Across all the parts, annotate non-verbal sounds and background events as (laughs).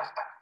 Gracias.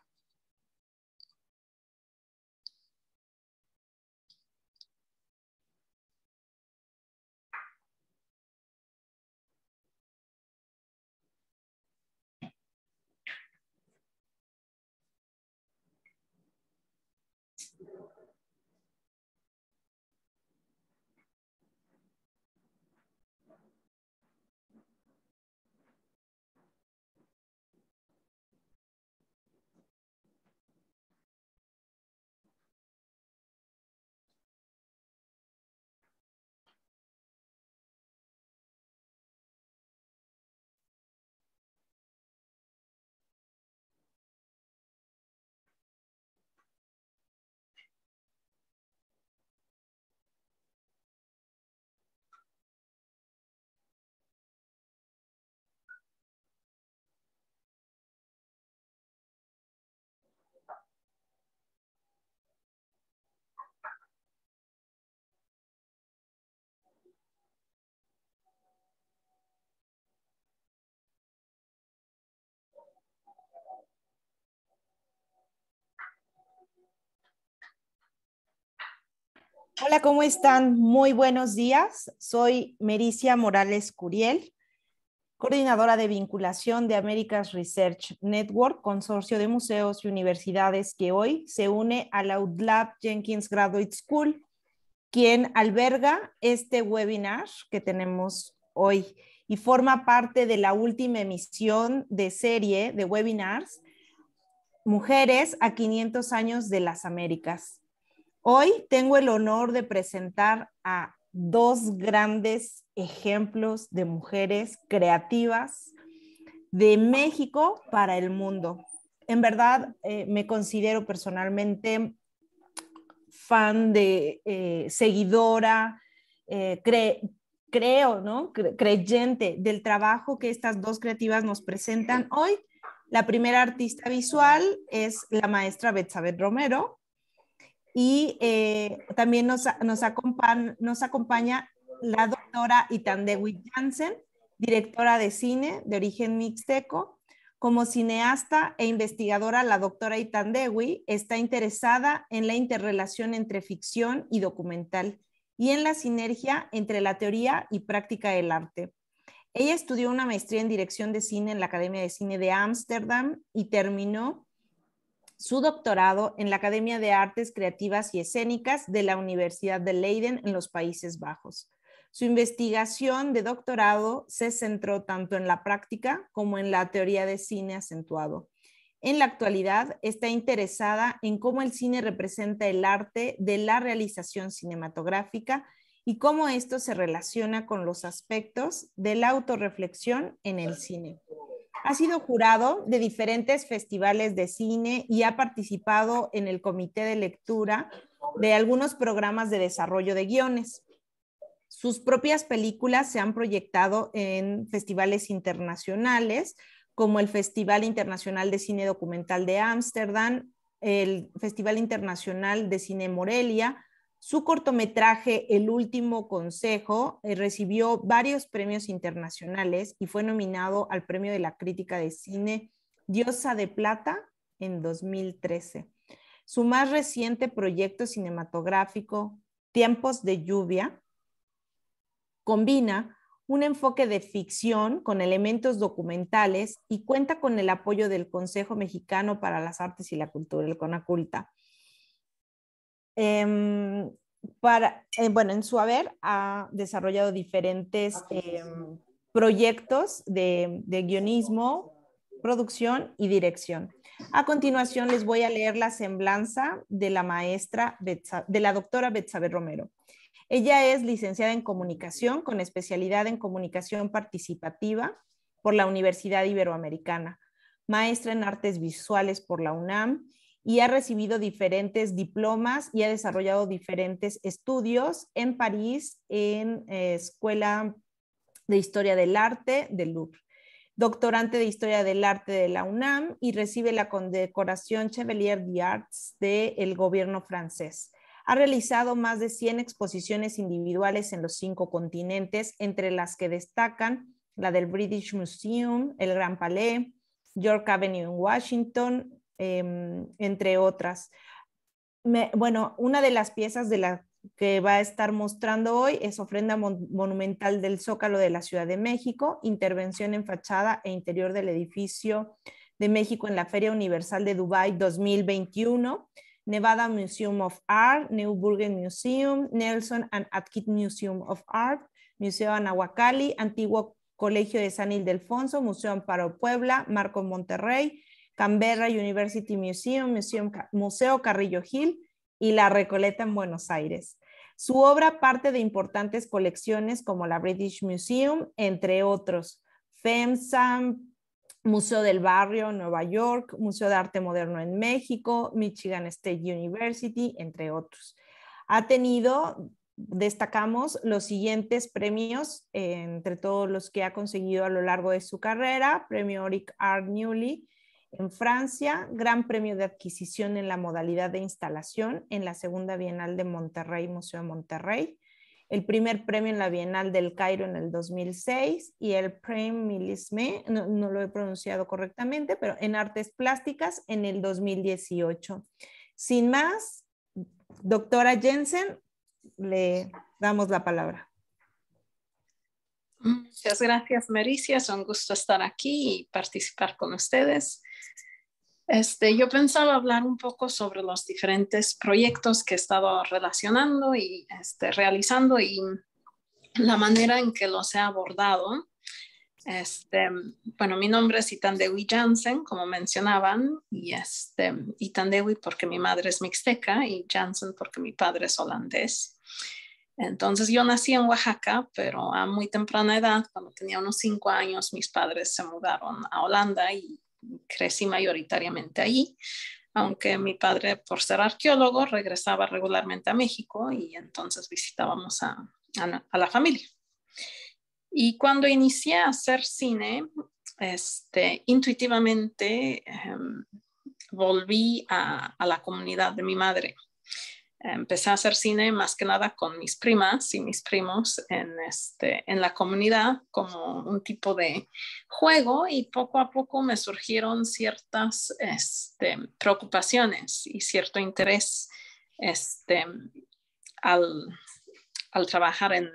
Hola, ¿cómo están? Muy buenos días. Soy Mericia Morales Curiel, coordinadora de vinculación de Americas Research Network, consorcio de museos y universidades que hoy se une a la Jenkins Graduate School, quien alberga este webinar que tenemos hoy y forma parte de la última emisión de serie de webinars Mujeres a 500 años de las Américas Hoy tengo el honor de presentar a dos grandes ejemplos de mujeres creativas de México para el mundo. En verdad, eh, me considero personalmente fan de eh, seguidora, eh, creo, ¿no? creyente del trabajo que estas dos creativas nos presentan hoy. La primera artista visual es la maestra Betsabet Romero, y eh, también nos, nos, acompaña, nos acompaña la doctora Itandewi Jansen, directora de cine de origen mixteco. Como cineasta e investigadora, la doctora Itandewi está interesada en la interrelación entre ficción y documental y en la sinergia entre la teoría y práctica del arte. Ella estudió una maestría en dirección de cine en la Academia de Cine de Ámsterdam y terminó su doctorado en la Academia de Artes Creativas y Escénicas de la Universidad de Leiden en los Países Bajos. Su investigación de doctorado se centró tanto en la práctica como en la teoría de cine acentuado. En la actualidad está interesada en cómo el cine representa el arte de la realización cinematográfica y cómo esto se relaciona con los aspectos de la autorreflexión en el cine. Ha sido jurado de diferentes festivales de cine y ha participado en el comité de lectura de algunos programas de desarrollo de guiones. Sus propias películas se han proyectado en festivales internacionales, como el Festival Internacional de Cine Documental de Ámsterdam, el Festival Internacional de Cine Morelia, su cortometraje El último consejo eh, recibió varios premios internacionales y fue nominado al Premio de la Crítica de Cine Diosa de Plata en 2013. Su más reciente proyecto cinematográfico, Tiempos de Lluvia, combina un enfoque de ficción con elementos documentales y cuenta con el apoyo del Consejo Mexicano para las Artes y la Cultura, el CONACULTA. Em, eh, bueno, en su haber ha desarrollado diferentes em, proyectos de, guionismo, producción y dirección. A continuación les voy a leer la semblanza de la maestra, de la doctora Betsabe Romero. Ella es licenciada en comunicación con especialidad en comunicación participativa por la Universidad Iberoamericana, maestra en artes visuales por la UNAM y ha recibido diferentes diplomas y ha desarrollado diferentes estudios en París en eh, Escuela de Historia del Arte del Louvre. Doctorante de Historia del Arte de la UNAM y recibe la condecoración Chevalier d'Arts de del gobierno francés. Ha realizado más de 100 exposiciones individuales en los cinco continentes, entre las que destacan la del British Museum, el Gran Palais, York Avenue en Washington, Em, entre otras. bueno, una de las piezas de la que va a estar mostrando hoy es Ofrenda Monumental del Zócalo de la Ciudad de México, intervención en fachada e interior del edificio de México en la Feria Universal de Dubái 2021, Nevada Museum of Art, Newburgen Museum, Nelson and Atkins Museum of Art, Museo Anahuacali, Antiguo Colegio de San Ildefonso, Museo Amparo Puebla, Marco Monterrey, Canberra University Museum, Museo Carrillo Gil y La Recoleta en Buenos Aires. Su obra parte de importantes colecciones como la British Museum, entre otros, FEMSAM, Museo del Barrio, Nueva York, Museo de Arte Moderno en México, Michigan State University, entre otros. Ha tenido, destacamos, los siguientes premios, eh, entre todos los que ha conseguido a lo largo de su carrera, Premio Oric Art Newly, en Francia, Gran Premio de Adquisición en la modalidad de instalación en la Segunda Bienal de Monterrey, Museo de Monterrey, el primer premio en la Bienal del Cairo en el 2006 y el Premio Milisme, no, lo he pronunciado correctamente, pero en Artes Plásticas en el 2018. Sin más, doctora Jensen, le damos la palabra. Muchas gracias, Maricia. Es un gusto estar aquí y participar con ustedes. Este, yo pensaba hablar un poco sobre los diferentes proyectos que he estado relacionando y este, realizando y la manera en que los he abordado. Este, bueno, mi nombre es Itandewi Jansen, como mencionaban, y este, Itandewi porque mi madre es mixteca y Jansen porque mi padre es holandés. Entonces yo nací en Oaxaca, pero a muy temprana edad, cuando tenía unos cinco años, mis padres se mudaron a Holanda y crecí mayoritariamente allí, aunque mi padre, por ser arqueólogo, regresaba regularmente a México y entonces visitábamos a, a, la familia. Y cuando inicié a hacer cine, este, intuitivamente em, volví a la comunidad de mi madre empecé a hacer cine más que nada con mis primas y mis primos en, este, en la comunidad como un tipo de juego y poco a poco me surgieron ciertas este, preocupaciones y cierto interés este, al, al trabajar en,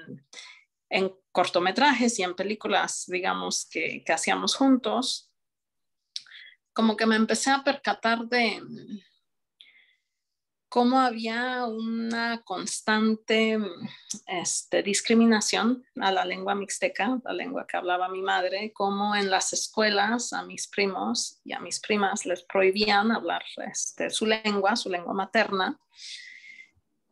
en, cortometrajes y en películas, digamos, que, que hacíamos juntos. Como que me empecé a percatar de cómo había una constante mm, este, discriminación a la lengua mixteca, la lengua que hablaba mi madre, cómo en las escuelas a mis primos y a mis primas les prohibían hablar este, su lengua, su lengua materna.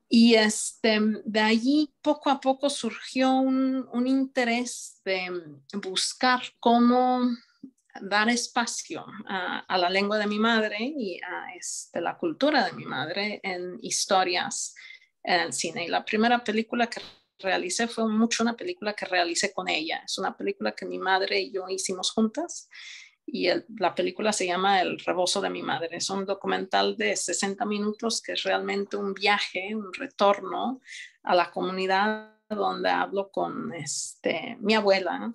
Y este, de allí poco a poco surgió un interés de mm, buscar cómo dar espacio a la lengua de mi madre y a este, la cultura de mi madre en historias en el cine. Y la primera película que realicé fue mucho una película que realicé con ella. Es una película que mi madre y yo hicimos juntas y la película se llama El rebozo de mi madre. Es un documental de 60 minutos que es realmente un viaje, un retorno a la comunidad donde hablo con este, mi abuela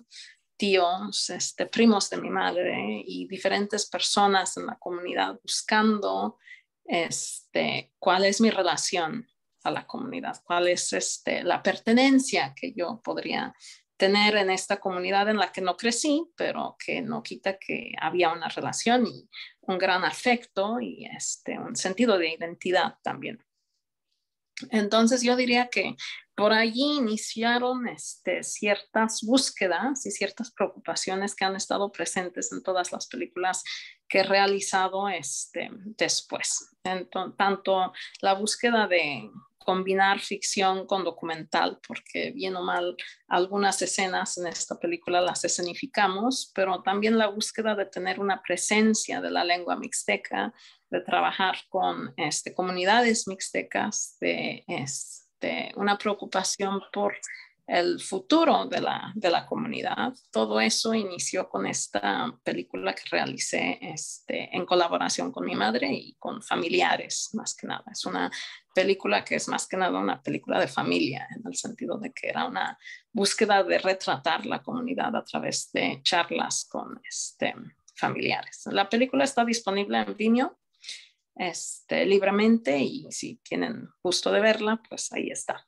tíos, este, primos de mi madre y diferentes personas en la comunidad buscando este, cuál es mi relación a la comunidad, cuál es este, la pertenencia que yo podría tener en esta comunidad en la que no crecí, pero que no quita que había una relación y un gran afecto y un sentido de identidad también. Entonces yo diría que por allí iniciaron este, ciertas búsquedas y ciertas preocupaciones que han estado presentes en todas las películas que he realizado este, después. tanto la búsqueda de combinar ficción con documental, porque bien o mal algunas escenas en esta película las escenificamos, pero también la búsqueda de tener una presencia de la lengua mixteca, de trabajar con este, comunidades mixtecas, de este, una preocupación por el futuro de la, comunidad. Todo eso inició con esta película que realicé este, en colaboración con mi madre y con familiares, más que nada. Es una película que es más que nada una película de familia, en el sentido de que era una búsqueda de retratar la comunidad a través de charlas con este, familiares. La película está disponible en Vimeo este, libremente y si tienen gusto de verla, pues ahí está.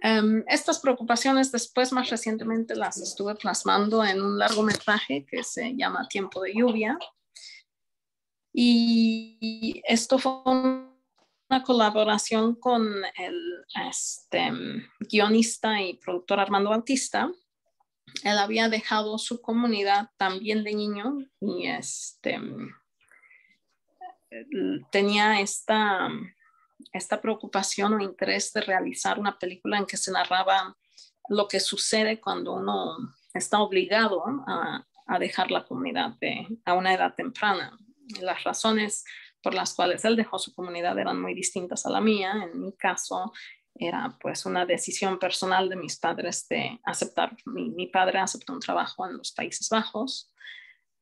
Em, estas preocupaciones después, más recientemente, las estuve plasmando en un largometraje que se llama Tiempo de Lluvia. Y esto fue una colaboración con el este, guionista y productor Armando Bautista. Él había dejado su comunidad también de niño y este, tenía esta, esta preocupación o interés de realizar una película en que se narraba lo que sucede cuando uno está obligado a, dejar la comunidad de, a una edad temprana. Las razones por las cuales él dejó su comunidad eran muy distintas a la mía. En mi caso, era pues una decisión personal de mis padres de aceptar, mi, padre aceptó un trabajo en los Países Bajos,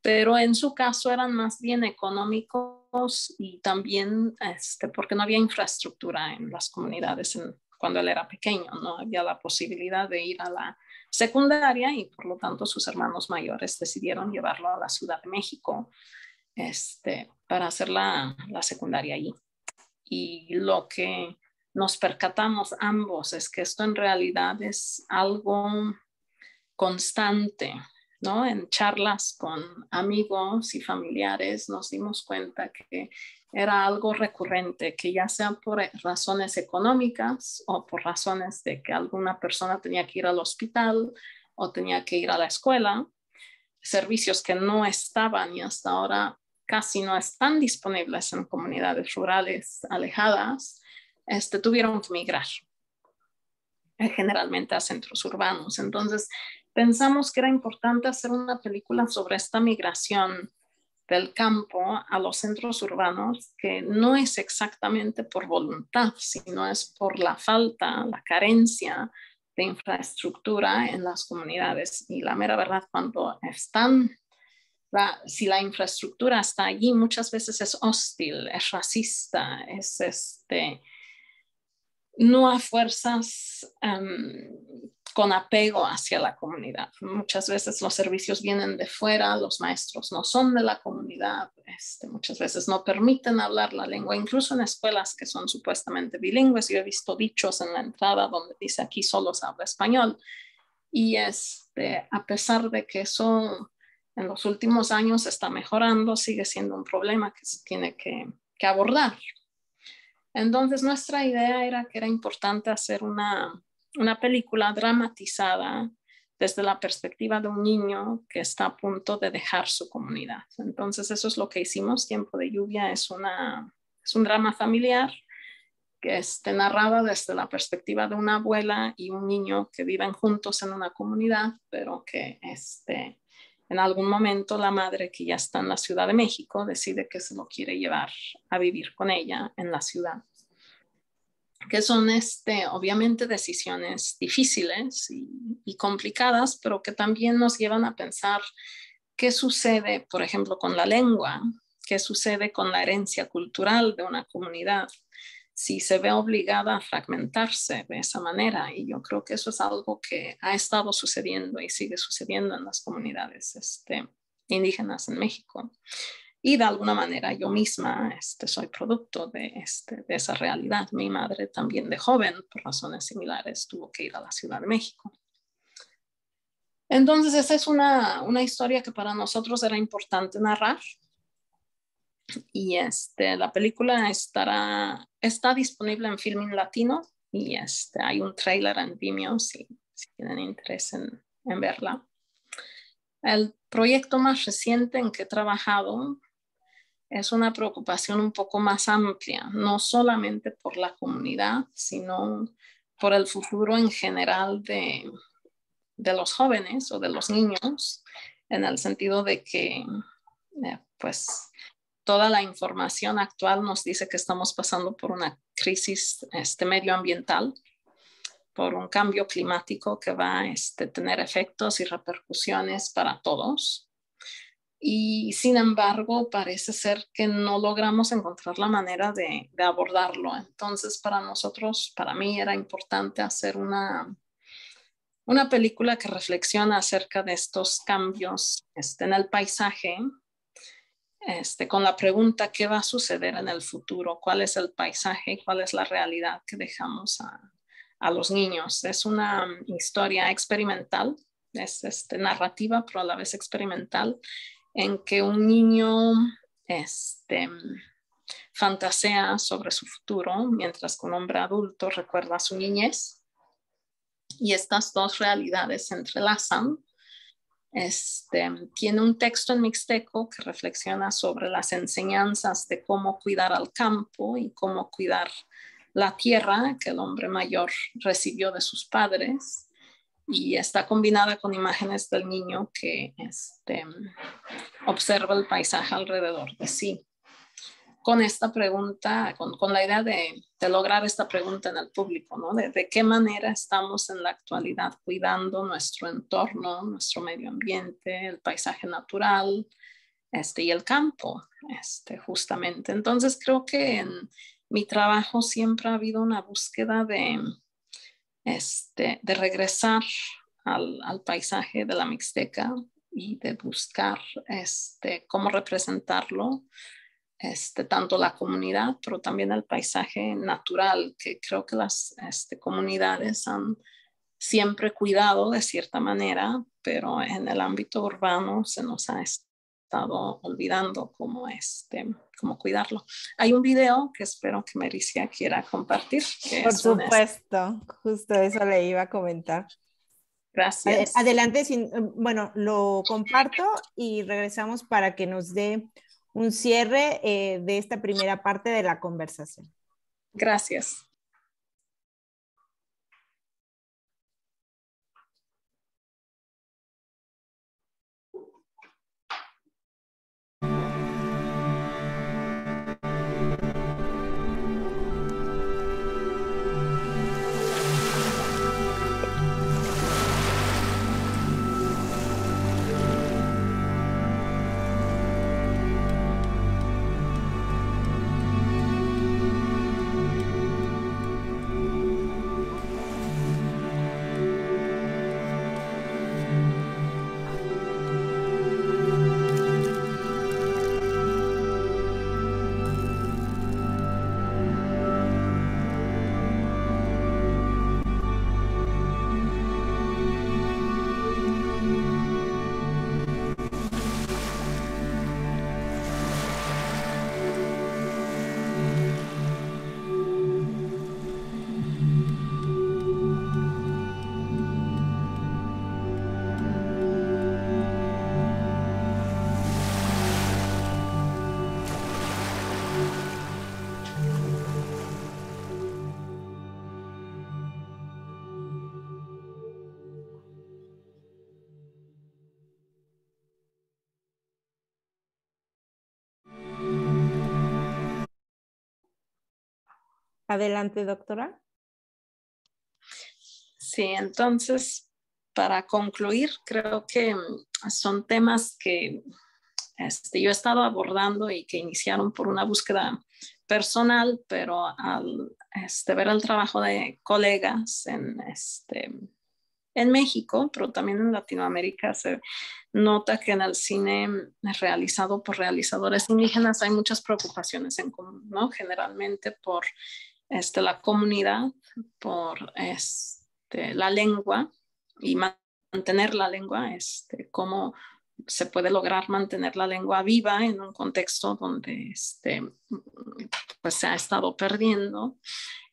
pero en su caso eran más bien económicos y también este, porque no había infraestructura en las comunidades cuando él era pequeño, no había la posibilidad de ir a la secundaria y por lo tanto sus hermanos mayores decidieron llevarlo a la Ciudad de México este, para hacer la, la secundaria allí. Y lo que nos percatamos ambos es que esto en realidad es algo constante, ¿no? En charlas con amigos y familiares nos dimos cuenta que era algo recurrente, que ya sea por razones económicas o por razones de que alguna persona tenía que ir al hospital o tenía que ir a la escuela, servicios que no estaban y hasta ahora casi no están disponibles en comunidades rurales alejadas, este, tuvieron que migrar eh, generalmente a centros urbanos. Entonces, pensamos que era importante hacer una película sobre esta migración del campo a los centros urbanos, que no es exactamente por voluntad, sino es por la falta, la carencia infraestructura en las comunidades. Y la mera verdad, cuando están, si la infraestructura está allí, muchas veces es hostil, es racista, es este, no a fuerzas em, con apego hacia la comunidad. Muchas veces los servicios vienen de fuera, los maestros no son de la comunidad, este, muchas veces no permiten hablar la lengua, incluso en escuelas que son supuestamente bilingües. Yo he visto dichos en la entrada donde dice aquí solo se habla español. Y este, a pesar de que eso en los últimos años está mejorando, sigue siendo un problema que se tiene que abordar entonces nuestra idea era que era importante hacer una, película dramatizada desde la perspectiva de un niño que está a punto de dejar su comunidad. Entonces eso es lo que hicimos. Tiempo de lluvia es, una, es un drama familiar que esté narrado desde la perspectiva de una abuela y un niño que viven juntos en una comunidad, pero que este, en algún momento la madre que ya está en la Ciudad de México decide que se lo quiere llevar a vivir con ella en la ciudad. Que son, este, obviamente, decisiones difíciles y, y complicadas, pero que también nos llevan a pensar qué sucede, por ejemplo, con la lengua, qué sucede con la herencia cultural de una comunidad, si se ve obligada a fragmentarse de esa manera. Y yo creo que eso es algo que ha estado sucediendo y sigue sucediendo en las comunidades este, indígenas en México. Y de alguna manera yo misma este, soy producto este, de, esa realidad. Mi madre también de joven, por razones similares, tuvo que ir a la Ciudad de México. Entonces, esa es una historia que para nosotros era importante narrar y este, la película estará, está disponible en Filming Latino y este, hay un trailer en Vimeo si, tienen interés en, verla. El proyecto más reciente en que he trabajado es una preocupación un poco más amplia, no solamente por la comunidad, sino por el futuro en general de, de los jóvenes o de los niños, en el sentido de que eh, pues toda la información actual nos dice que estamos pasando por una crisis este, medioambiental, por un cambio climático que va a este, tener efectos y repercusiones para todos. Y sin embargo, parece ser que no logramos encontrar la manera de, abordarlo. Entonces, para nosotros, para mí era importante hacer una, una película que reflexiona acerca de estos cambios este, en el paisaje este, con la pregunta qué va a suceder en el futuro, cuál es el paisaje, cuál es la realidad que dejamos a, los niños. Es una mm, historia experimental, es este, narrativa, pero a la vez experimental, en que un niño este, fantasea sobre su futuro, mientras que un hombre adulto recuerda su niñez. Y estas dos realidades se entrelazan este, tiene un texto en mixteco que reflexiona sobre las enseñanzas de cómo cuidar al campo y cómo cuidar la tierra que el hombre mayor recibió de sus padres y está combinada con imágenes del niño que este, observa el paisaje alrededor de sí con esta pregunta, con, la idea de, lograr esta pregunta en el público, ¿no? De, qué manera estamos en la actualidad cuidando nuestro entorno, nuestro medio ambiente, el paisaje natural este, y el campo, este, justamente. Entonces creo que en mi trabajo siempre ha habido una búsqueda de, este, de regresar al, al paisaje de la Mixteca y de buscar este, cómo representarlo este, tanto la comunidad, pero también el paisaje natural, que creo que las este, comunidades han siempre cuidado de cierta manera, pero en el ámbito urbano se nos ha estado olvidando cómo, este, cómo cuidarlo. Hay un video que espero que Mericia quiera compartir. Por supuesto, justo eso le iba a comentar. Gracias. Adelante, bueno, lo comparto y regresamos para que nos dé un cierre eh, de esta primera parte de la conversación. Gracias. Adelante, doctora. Sí, entonces, para concluir, creo que mm, son temas que este, yo he estado abordando y que iniciaron por una búsqueda personal, pero al este, ver el trabajo de colegas en, este, en México, pero también en Latinoamérica, se nota que en el cine realizado por realizadores indígenas hay muchas preocupaciones en común, ¿no? Generalmente por este, la comunidad por este, la lengua y mantener la lengua, este, cómo se puede lograr mantener la lengua viva en un contexto donde este, pues, se ha estado perdiendo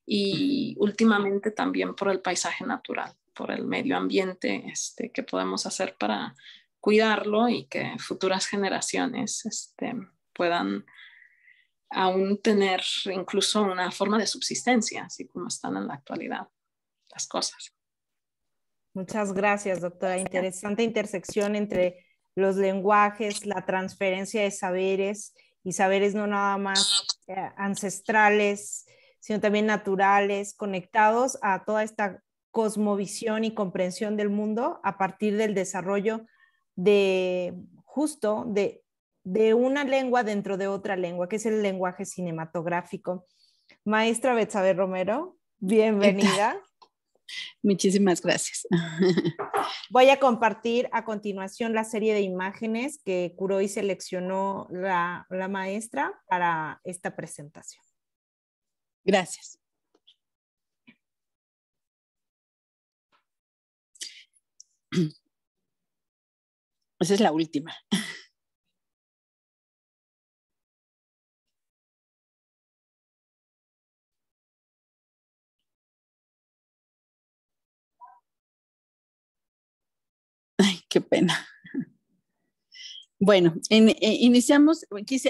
y últimamente también por el paisaje natural, por el medio ambiente, este, que podemos hacer para cuidarlo y que futuras generaciones este, puedan aún tener incluso una forma de subsistencia, así como están en la actualidad las cosas. Muchas gracias, doctora. Interesante intersección entre los lenguajes, la transferencia de saberes y saberes no nada más eh, ancestrales, sino también naturales, conectados a toda esta cosmovisión y comprensión del mundo a partir del desarrollo de justo de de una lengua dentro de otra lengua, que es el lenguaje cinematográfico. Maestra Betsabe Romero, bienvenida. Muchísimas gracias. (laughs) Voy a compartir a continuación la serie de imágenes que curó y seleccionó la, la maestra para esta presentación. Gracias. (clears throat) Esa es la última. (laughs) qué pena. Bueno, eh, iniciamos,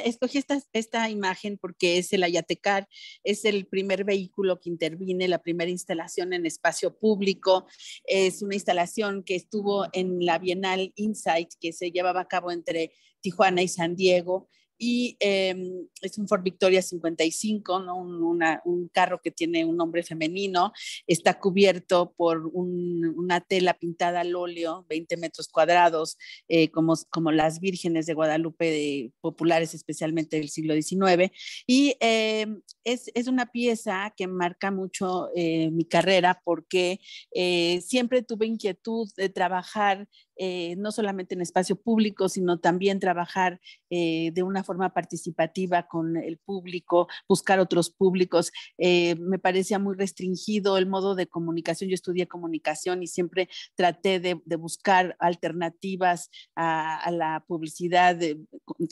escogí esta, esta, imagen porque es el Ayatecar, es el primer vehículo que interviene, la primera instalación en espacio público, es una instalación que estuvo en la Bienal Insight que se llevaba a cabo entre Tijuana y San Diego, y em, es un Ford Victoria 55, ¿no? un, carro que tiene un nombre femenino, está cubierto por una tela pintada al óleo, 20 metros cuadrados, eh, como, como las vírgenes de Guadalupe populares, especialmente del siglo XIX, y em, es, es, una pieza que marca mucho eh, mi carrera porque eh, siempre tuve inquietud de trabajar eh, no solamente en espacio público, sino también trabajar eh, de una forma participativa con el público, buscar otros públicos. Eh, me parecía muy restringido el modo de comunicación. Yo estudié comunicación y siempre traté de, buscar alternativas a, la publicidad,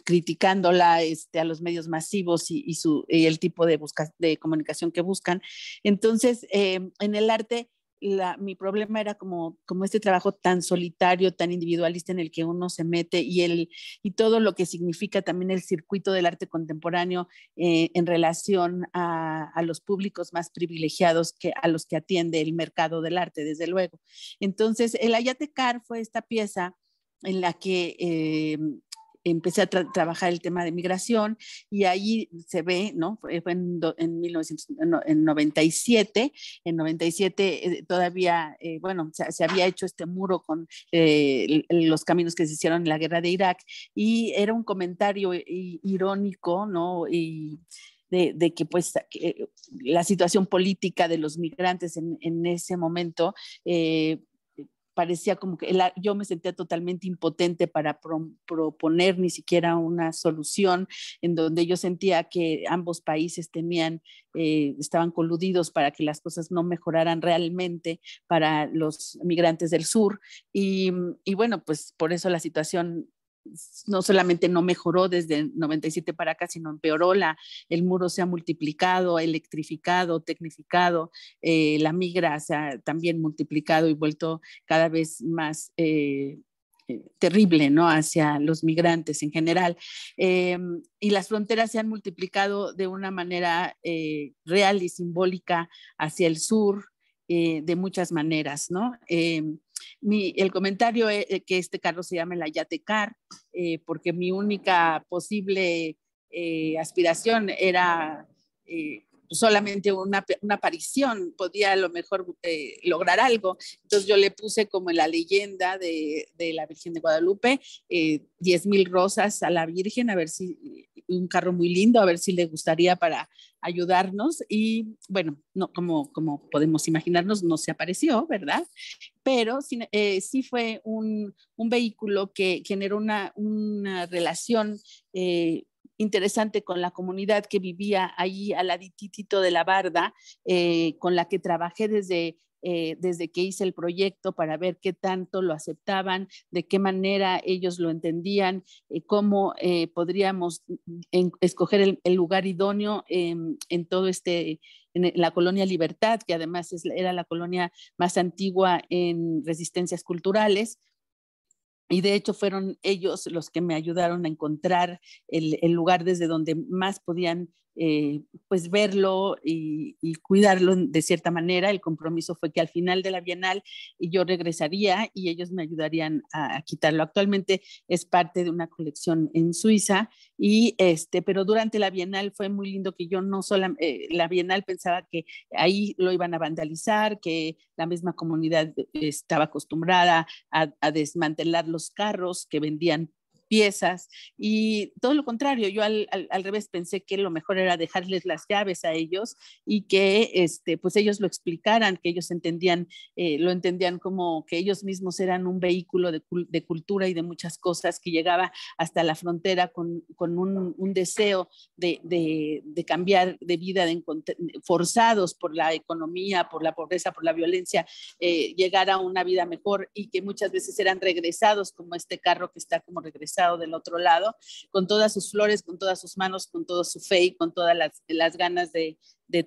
criticándola este, a los medios masivos y, el tipo de, de comunicación que buscan. Entonces, en el arte mi problema era como, como este trabajo tan solitario, tan individualista en el que uno se mete y, el, y todo lo que significa también el circuito del arte contemporáneo eh, en relación a, los públicos más privilegiados que a los que atiende el mercado del arte, desde luego. Entonces, el Ayatecar fue esta pieza en la que eh, empecé a trabajar el tema de migración y ahí se ve, ¿no? Fue en, en 1997, en 97 eh, todavía, eh, bueno, se, había hecho este muro con eh, los caminos que se hicieron en la guerra de Irak y era un comentario irónico, ¿no? Y, de, que pues la situación política de los migrantes en, ese momento parecía como que yo me sentía totalmente impotente para proponer ni siquiera una solución en donde yo sentía que ambos países tenían, eh, estaban coludidos para que las cosas no mejoraran realmente para los migrantes del sur. Y, y bueno, pues por eso la situación no solamente no mejoró desde 97 para acá, sino empeoró, la, el muro se ha multiplicado, electrificado, tecnificado, eh, la migra se ha también multiplicado y vuelto cada vez más eh, eh, terrible, ¿no? Hacia los migrantes en general. y las fronteras se han multiplicado de una manera real y simbólica hacia el sur, de muchas maneras, ¿no? mi, el comentario es eh, eh, que este carro se llama la Yatecar, eh, porque mi única posible aspiración era solamente una, aparición podía a lo mejor eh, lograr algo. Entonces yo le puse como en la leyenda de, la Virgen de Guadalupe, eh, diez mil rosas a la Virgen, a ver si, un carro muy lindo, a ver si le gustaría para ayudarnos. Y bueno, no, como, como podemos imaginarnos, no se apareció, ¿verdad? Pero sí eh, fue un, vehículo que generó una, relación interesante con la comunidad que vivía allí al aditito de la barda, eh, con la que trabajé eh, desde que hice el proyecto para ver qué tanto lo aceptaban, de qué manera ellos lo entendían, eh, cómo podríamos escoger el, lugar idóneo en todo este, en e, la colonia Libertad, que además era la colonia más antigua en resistencias culturales, y de hecho fueron ellos los que me ayudaron a encontrar el, lugar desde donde más podían eh, pues verlo y, cuidarlo de cierta manera. El compromiso fue que al final de la bienal yo regresaría y ellos me ayudarían a, quitarlo. Actualmente es parte de una colección en Suiza y este, pero durante la bienal fue muy lindo que yo no solo eh, la bienal pensaba que ahí lo iban a vandalizar, que la misma comunidad estaba acostumbrada a, a desmantelar los carros que vendían piezas y todo lo contrario, yo al, revés pensé que lo mejor era dejarles las llaves a ellos y que este, pues ellos lo explicaran, que ellos entendían, eh, lo entendían como que ellos mismos eran un vehículo de, cultura y de muchas cosas que llegaba hasta la frontera con, un, deseo de, cambiar de vida, de forzados por la economía, por la pobreza, por la violencia, eh, llegar a una vida mejor y que muchas veces eran regresados como este carro que está como regresado del otro lado, con todas sus flores, con todas sus manos, con toda su fe y con todas las, ganas de,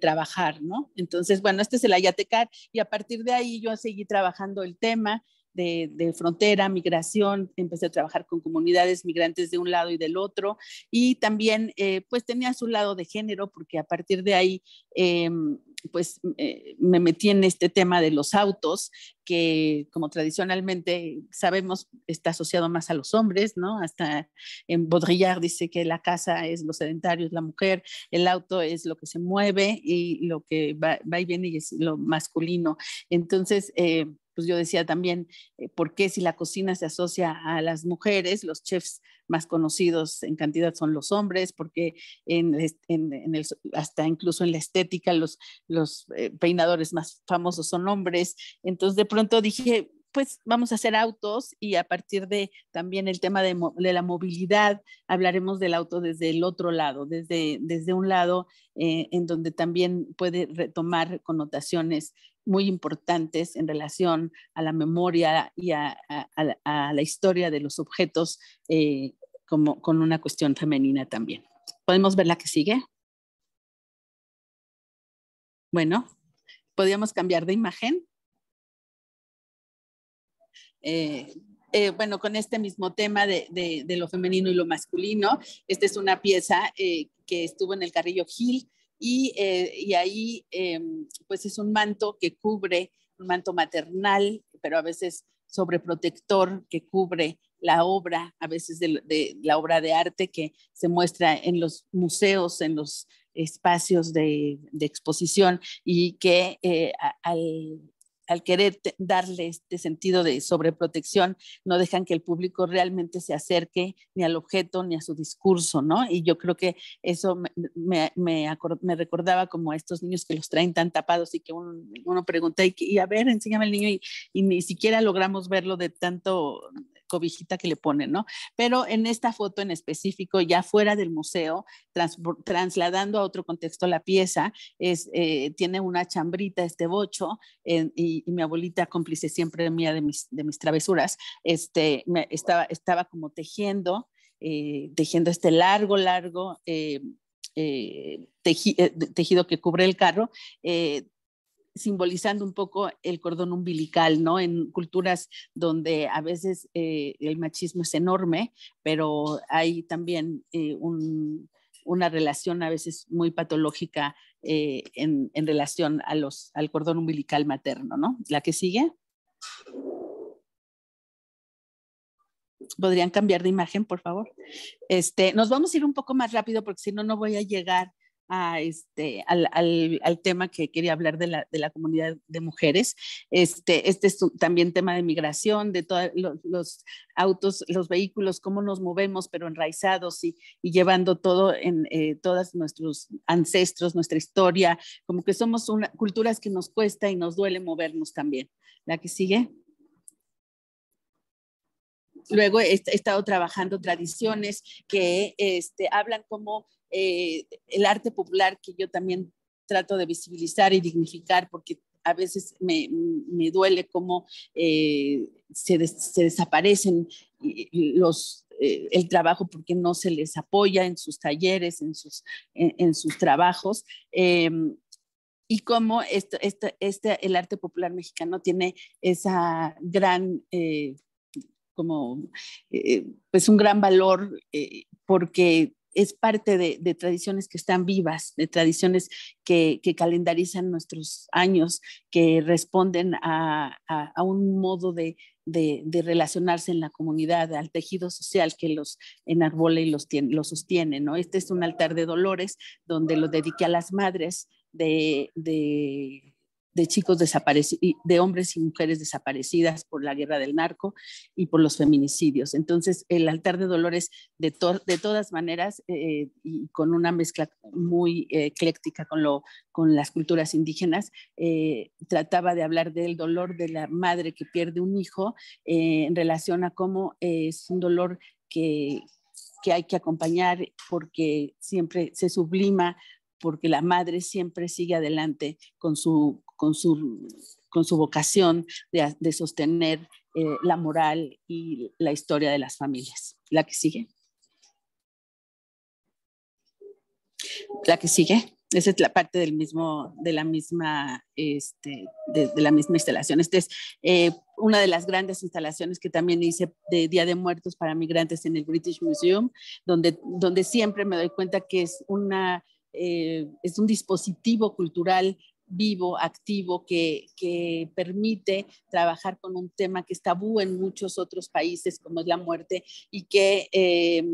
trabajar, ¿no? Entonces, bueno, este es el Ayatecar y a partir de ahí yo seguí trabajando el tema. De, frontera, migración, empecé a trabajar con comunidades migrantes de un lado y del otro y también eh, pues tenía su lado de género porque a partir de ahí em, pues eh, me metí en este tema de los autos, que como tradicionalmente sabemos está asociado más a los hombres, ¿no? Hasta en Baudrillard dice que la casa es lo sedentario, es la mujer, el auto es lo que se mueve y lo que va, y viene y es lo masculino. Entonces, eh, pues yo decía también, eh, ¿por qué si la cocina se asocia a las mujeres, los chefs más conocidos en cantidad son los hombres? Porque en, hasta incluso en la estética los, eh, peinadores más famosos son hombres? Entonces de pronto dije, pues vamos a hacer autos y a partir de también el tema de, la movilidad, hablaremos del auto desde el otro lado, desde, desde un lado eh, en donde también puede retomar connotaciones muy importantes en relación a la memoria y a, la historia de los objetos eh, como, con una cuestión femenina también. ¿Podemos ver la que sigue? Bueno, podríamos cambiar de imagen. Eh, eh, bueno, con este mismo tema de, lo femenino y lo masculino, esta es una pieza que estuvo en el Carrillo Gil y, eh, y ahí em, pues es un manto que cubre, un manto maternal, pero a veces sobreprotector que cubre la obra, a veces de, la obra de arte que se muestra en los museos, en los espacios de, exposición y que eh, al, al querer darle este sentido de sobreprotección, no dejan que el público realmente se acerque ni al objeto ni a su discurso, ¿no? Y yo creo que eso me, me, recordaba como a estos niños que los traen tan tapados y que uno, pregunta, y, a ver, enséñame el niño, y, ni siquiera logramos verlo de tanto cobijita que le ponen, ¿no? Pero en esta foto en específico, ya fuera del museo, trasladando a otro contexto la pieza, es, eh, tiene una chambrita este bocho y, mi abuelita cómplice siempre mía de mis, de mis travesuras, este, me, estaba, estaba como tejiendo, eh, tejiendo este largo, largo. Eh, tejido que cubre el carro, eh, simbolizando un poco el cordón umbilical, ¿no? En culturas donde a veces eh, el machismo es enorme, pero hay también eh, una relación a veces muy patológica eh, en, relación a los, al cordón umbilical materno, ¿no? La que sigue. Podrían cambiar de imagen, por favor. Este, nos vamos a ir un poco más rápido porque si no, no voy a llegar este, al, tema que quería hablar de la, comunidad de mujeres. Este, este es también tema de migración, de todos los autos, los vehículos, cómo nos movemos, pero enraizados y, llevando todo en eh, todos nuestros ancestros, nuestra historia, como que somos una, culturas que nos cuesta y nos duele movernos también. La que sigue luego he, estado trabajando tradiciones que este, hablan como eh, el arte popular que yo también trato de visibilizar y dignificar porque a veces me, duele cómo eh, se, desaparecen los, eh, el trabajo porque no se les apoya en sus talleres, en sus, en, sus trabajos. Em, y cómo este, el arte popular mexicano tiene esa gran, como, pues un gran valor porque es parte de, tradiciones que están vivas, de tradiciones que, calendarizan nuestros años, que responden a, un modo de, relacionarse en la comunidad, al tejido social que los enarbola y los, sostiene. ¿no? Este es un altar de dolores donde lo dediqué a las madres de de chicos desaparecidos, de hombres y mujeres desaparecidas por la guerra del narco y por los feminicidios. Entonces, el altar de dolores, de, de todas maneras, eh, y con una mezcla muy ecléctica con, lo, con las culturas indígenas, eh, trataba de hablar del dolor de la madre que pierde un hijo eh, en relación a cómo es un dolor que, que hay que acompañar porque siempre se sublima porque la madre siempre sigue adelante con su con su, vocación de, sostener eh, la moral y la historia de las familias. La que sigue. La que sigue. Esa es la parte del mismo, de la misma, este, la misma instalación. Esta es eh, una de las grandes instalaciones que también hice de Día de Muertos para Migrantes en el British Museum, donde, donde siempre me doy cuenta que es una eh, es un dispositivo cultural vivo, activo, que, permite trabajar con un tema que es tabú en muchos otros países, como es la muerte, y que eh,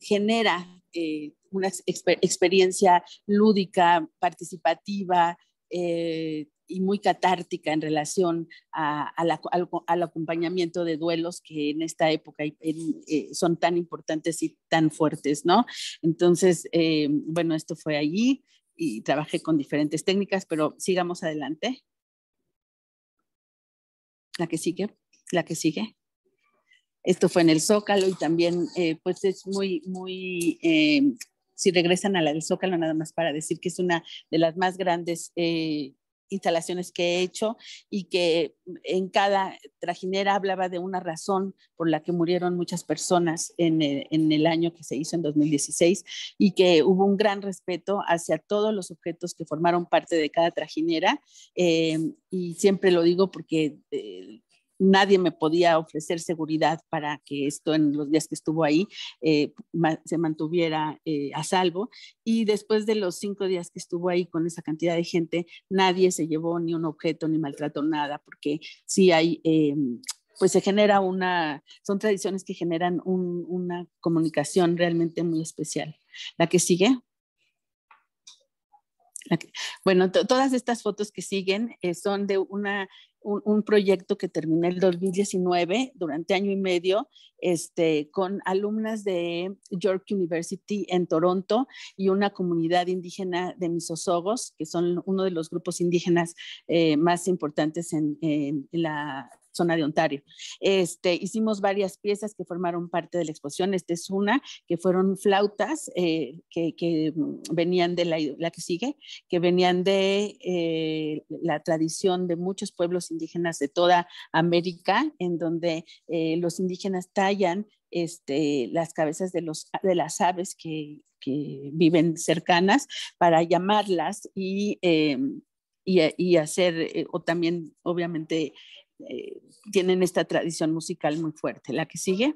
genera eh, una experiencia lúdica, participativa eh, y muy catártica en relación al, acompañamiento de duelos que en esta época son tan importantes y tan fuertes, ¿no? Entonces, bueno, esto fue allí y trabajé con diferentes técnicas, pero sigamos adelante. La que sigue, la que sigue. Esto fue en el Zócalo y también, eh, pues es muy, muy, eh, si regresan a la del Zócalo, nada más para decir que es una de las más grandes eh, instalaciones que he hecho y que en cada trajinera hablaba de una razón por la que murieron muchas personas en e, el, año que se hizo en 2016 y que hubo un gran respeto hacia todos los objetos que formaron parte de cada trajinera. Eh, y siempre lo digo porque eh, nadie me podía ofrecer seguridad para que esto en los días que estuvo ahí eh, se mantuviera eh, a salvo. Y después de los cinco días que estuvo ahí con esa cantidad de gente, nadie se llevó ni un objeto ni maltrató nada, porque sí hay... Eh, pues se genera una, son tradiciones que generan una comunicación realmente muy especial. La que sigue bueno, todas estas fotos que siguen eh, son de una, un, proyecto que terminé el 2019, durante año y medio, este, con alumnas de York University en Toronto y una comunidad indígena de Misosogos, que son uno de los grupos indígenas eh, más importantes en la zona de Ontario. Este, hicimos varias piezas que formaron parte de la exposición. Esta es una, que fueron flautas eh, que, mm, venían de la, que sigue, que venían de eh, la tradición de muchos pueblos indígenas de toda América, en donde eh, los indígenas tallan este, las cabezas de, los, de las aves que, viven cercanas para llamarlas y... Em, y, hacer, o también obviamente eh, tienen esta tradición musical muy fuerte. La que sigue.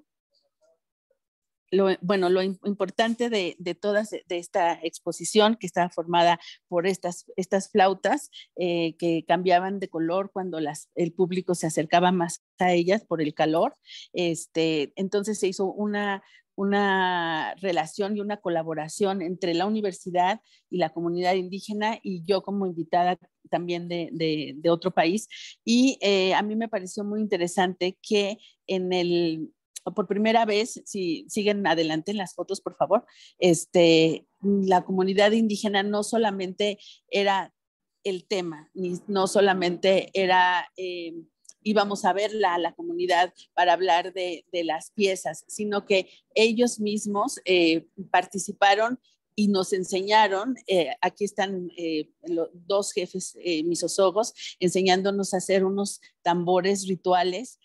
bueno, lo importante de, de todas de esta exposición que estaba formada por estas, estas flautas eh, que cambiaban de color cuando las, el público se acercaba más a ellas por el calor, este, entonces se hizo una, una relación y una colaboración entre la universidad y la comunidad indígena y yo como invitada también de, otro país. Y eh, a mí me pareció muy interesante que en el, por primera vez, si siguen adelante en las fotos, por favor, este, la comunidad indígena no solamente era el tema, no solamente era... Eh, íbamos a verla a la comunidad para hablar de, las piezas, sino que ellos mismos eh, participaron y nos enseñaron, eh, aquí están eh, los dos jefes mis misosogos enseñándonos a hacer unos tambores rituales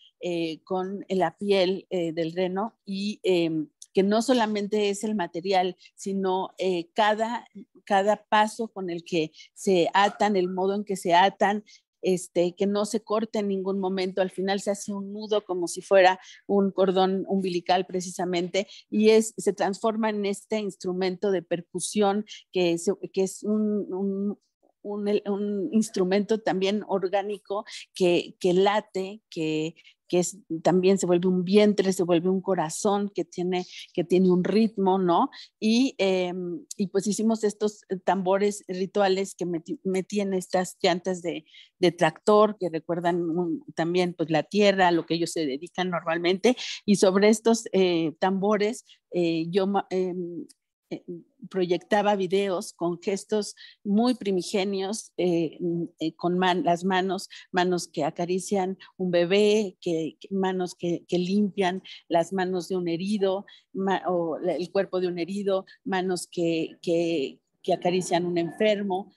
con la piel del reno y em, que no solamente es el material, sino cada, cada paso con el que se atan, el modo en que se atan, este, que no se corte en ningún momento, al final se hace un nudo como si fuera un cordón umbilical precisamente y es, se transforma en este instrumento de percusión que es, un, instrumento también orgánico que, que late, que, que también se vuelve un vientre, se vuelve un corazón que tiene, que tiene un ritmo, ¿no? Y, em, y pues hicimos estos eh, tambores rituales que metí, en estas llantas de, tractor que recuerdan también pues la tierra, lo que ellos se dedican normalmente. Y sobre estos eh, tambores eh, yo em, eh, proyectaba videos con gestos muy primigenios, eh, mm, eh, con las manos, manos que acarician un bebé, que, manos que, limpian las manos de un herido o el cuerpo de un herido, manos que, que, acarician un enfermo.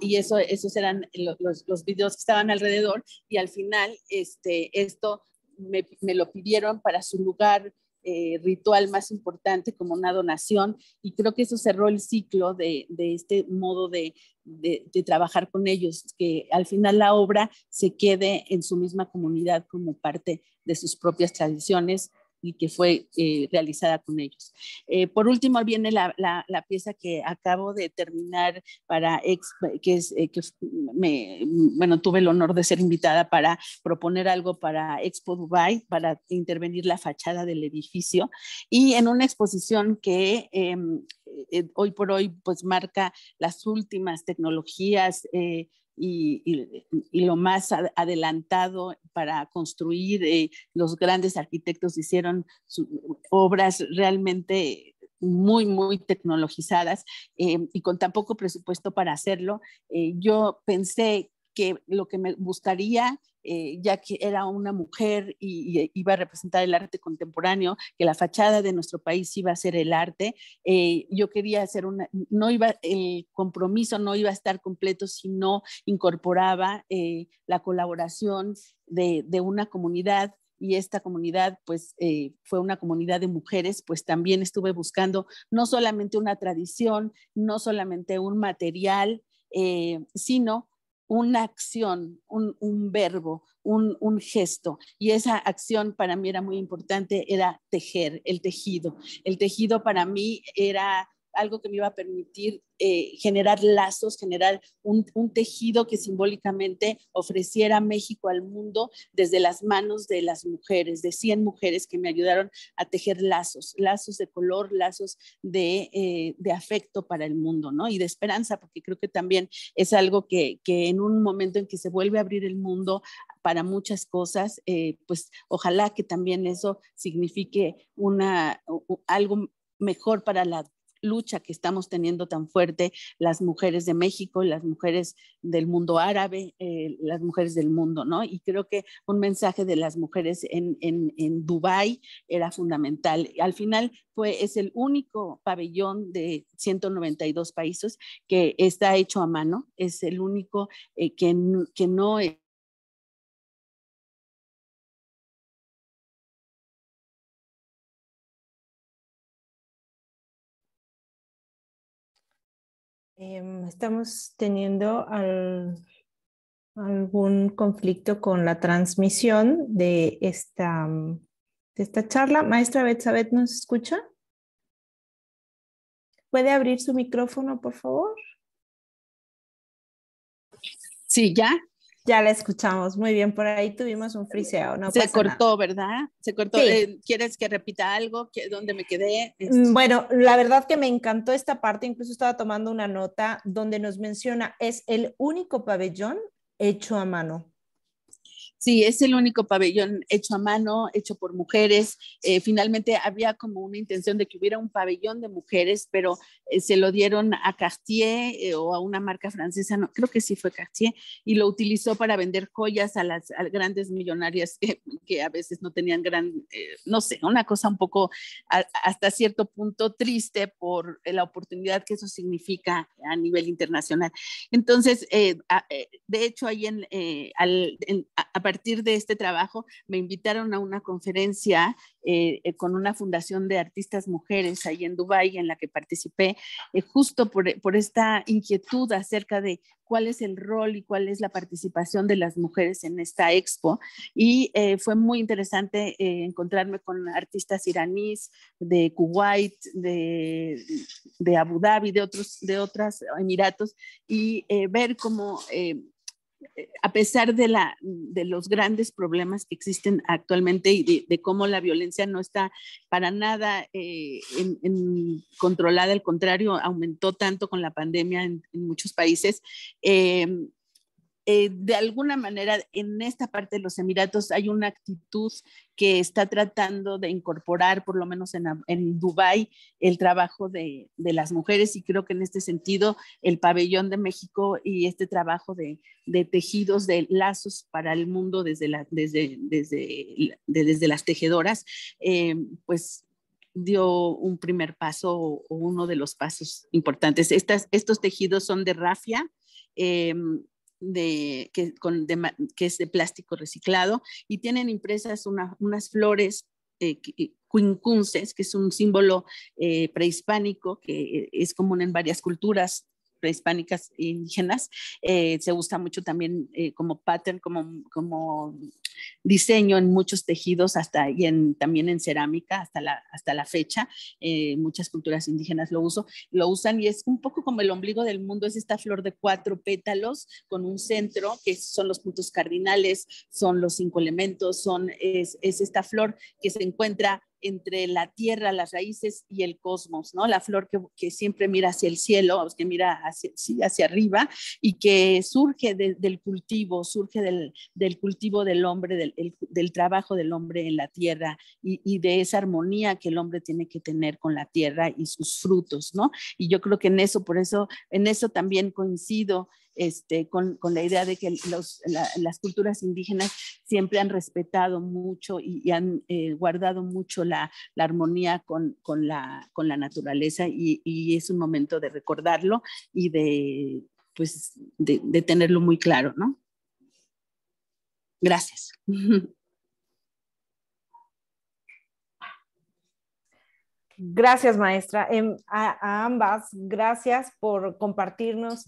y eso, esos eran los, los, videos que estaban alrededor y al final este, esto me, me lo pidieron para su lugar eh, ritual más importante como una donación y creo que eso cerró el ciclo de, este modo de, trabajar con ellos, que al final la obra se quede en su misma comunidad como parte de sus propias tradiciones y que fue eh, realizada con ellos. Eh, por último viene la, la, pieza que acabo de terminar para, que es, eh, que me, bueno, tuve el honor de ser invitada para proponer algo para Expo Dubai, para intervenir la fachada del edificio y en una exposición que em, hoy por hoy pues marca las últimas tecnologías, y, lo más adelantado para construir. Eh, los grandes arquitectos hicieron obras realmente muy, muy tecnologizadas eh, y con tan poco presupuesto para hacerlo. Eh, yo pensé que lo que me gustaría eh, ya que era una mujer y, iba a representar el arte contemporáneo, que la fachada de nuestro país iba a ser el arte. Eh, yo quería hacer una, no iba, el compromiso no iba a estar completo si no incorporaba eh, la colaboración de, una comunidad y esta comunidad pues fue una comunidad de mujeres, pues también estuve buscando no solamente una tradición, no solamente un material, sino una acción, un, un verbo, un, un, gesto. Y esa acción para mí era muy importante, era tejer, el tejido. El tejido para mí era algo que me iba a permitir eh, generar lazos, generar un, tejido que simbólicamente ofreciera México al mundo desde las manos de las mujeres, de 100 mujeres que me ayudaron a tejer lazos, lazos de color, lazos eh, de, afecto para el mundo, ¿no? Y de esperanza, porque creo que también es algo que, en un momento en que se vuelve a abrir el mundo para muchas cosas, eh, pues ojalá que también eso signifique una, algo mejor para la lucha que estamos teniendo tan fuerte las mujeres de México, las mujeres del mundo árabe, eh, las mujeres del mundo, ¿no? Y creo que un mensaje de las mujeres en, en, Dubái era fundamental. Al final fue, es el único pabellón de 192 países que está hecho a mano, es el único eh, que, no... Em, estamos teniendo algún conflicto con la transmisión de esta, mm, de esta charla. Maestra Betsabet, ¿nos escucha? ¿Puede abrir su micrófono, por favor? Sí, ya. Ya la escuchamos, muy bien, por ahí tuvimos un friseo, no Se cortó, ¿verdad? Se cortó. Eh, ¿Quieres que repita algo? ¿Dónde me quedé? Mm, este. Bueno, la verdad que me encantó esta parte, incluso estaba tomando una nota donde nos menciona, es el único pabellón hecho a mano. Sí, es el único pabellón hecho a mano, hecho por mujeres. Eh, finalmente había como una intención de que hubiera un pabellón de mujeres, pero eh, se lo dieron a Cartier eh, o a una marca francesa, no, creo que sí fue Cartier, y lo utilizó para vender joyas a las grandes millonarias que, a veces no tenían gran, no sé, una cosa un poco hasta cierto punto triste por la oportunidad que eso significa a nivel internacional. Entonces, de hecho, ahí en, a partir de este trabajo me invitaron a una conferencia eh, eh, con una fundación de artistas mujeres ahí en Dubái en la que participé, eh, justo por, esta inquietud acerca de cuál es el rol y cuál es la participación de las mujeres en esta expo. Y fue muy interesante encontrarme con artistas iraníes de Kuwait, de, de, Abu Dhabi, de otros de otros Emiratos y ver cómo eh, a pesar de, la, de los grandes problemas que existen actualmente y de, cómo la violencia no está para nada eh, controlada, al contrario, aumentó tanto con la pandemia en, muchos países, eh, eh, de alguna manera en esta parte de los Emiratos hay una actitud que está tratando de incorporar, por lo menos en, en Dubái, el trabajo de, las mujeres y creo que en este sentido el pabellón de México y este trabajo de, tejidos, de lazos para el mundo desde, la, desde, desde, las tejedoras, eh, pues dio un primer paso o uno de los pasos importantes. estos tejidos son de rafia. Eh, de, que, con, que es de plástico reciclado y tienen impresas unas flores eh, que eh, es un símbolo eh, prehispánico que eh, es común en varias culturas prehispánicas e indígenas, eh, se gusta mucho también eh, como pattern, como, como diseño en muchos tejidos hasta y en, también en cerámica hasta la, hasta la fecha. Eh, muchas culturas indígenas lo, uso, lo usan y es un poco como el ombligo del mundo, es esta flor de cuatro pétalos con un centro que son los puntos cardinales, son los cinco elementos, son, es, es esta flor que se encuentra entre la tierra, las raíces y el cosmos, ¿no? La flor que, siempre mira hacia el cielo, que mira hacia, arriba y que surge del cultivo, surge del, cultivo del hombre, del, trabajo del hombre en la tierra y, y, de esa armonía que el hombre tiene que tener con la tierra y sus frutos, ¿no? Y yo creo que en eso, por eso, en eso también coincido este, con, la idea de que las culturas indígenas siempre han respetado mucho y, han eh, guardado mucho la, armonía con, la, naturaleza y, es un momento de recordarlo y de, pues, de, tenerlo muy claro, Gracias. (laughs) Gracias, maestra. Em, a, ambas, gracias por compartirnos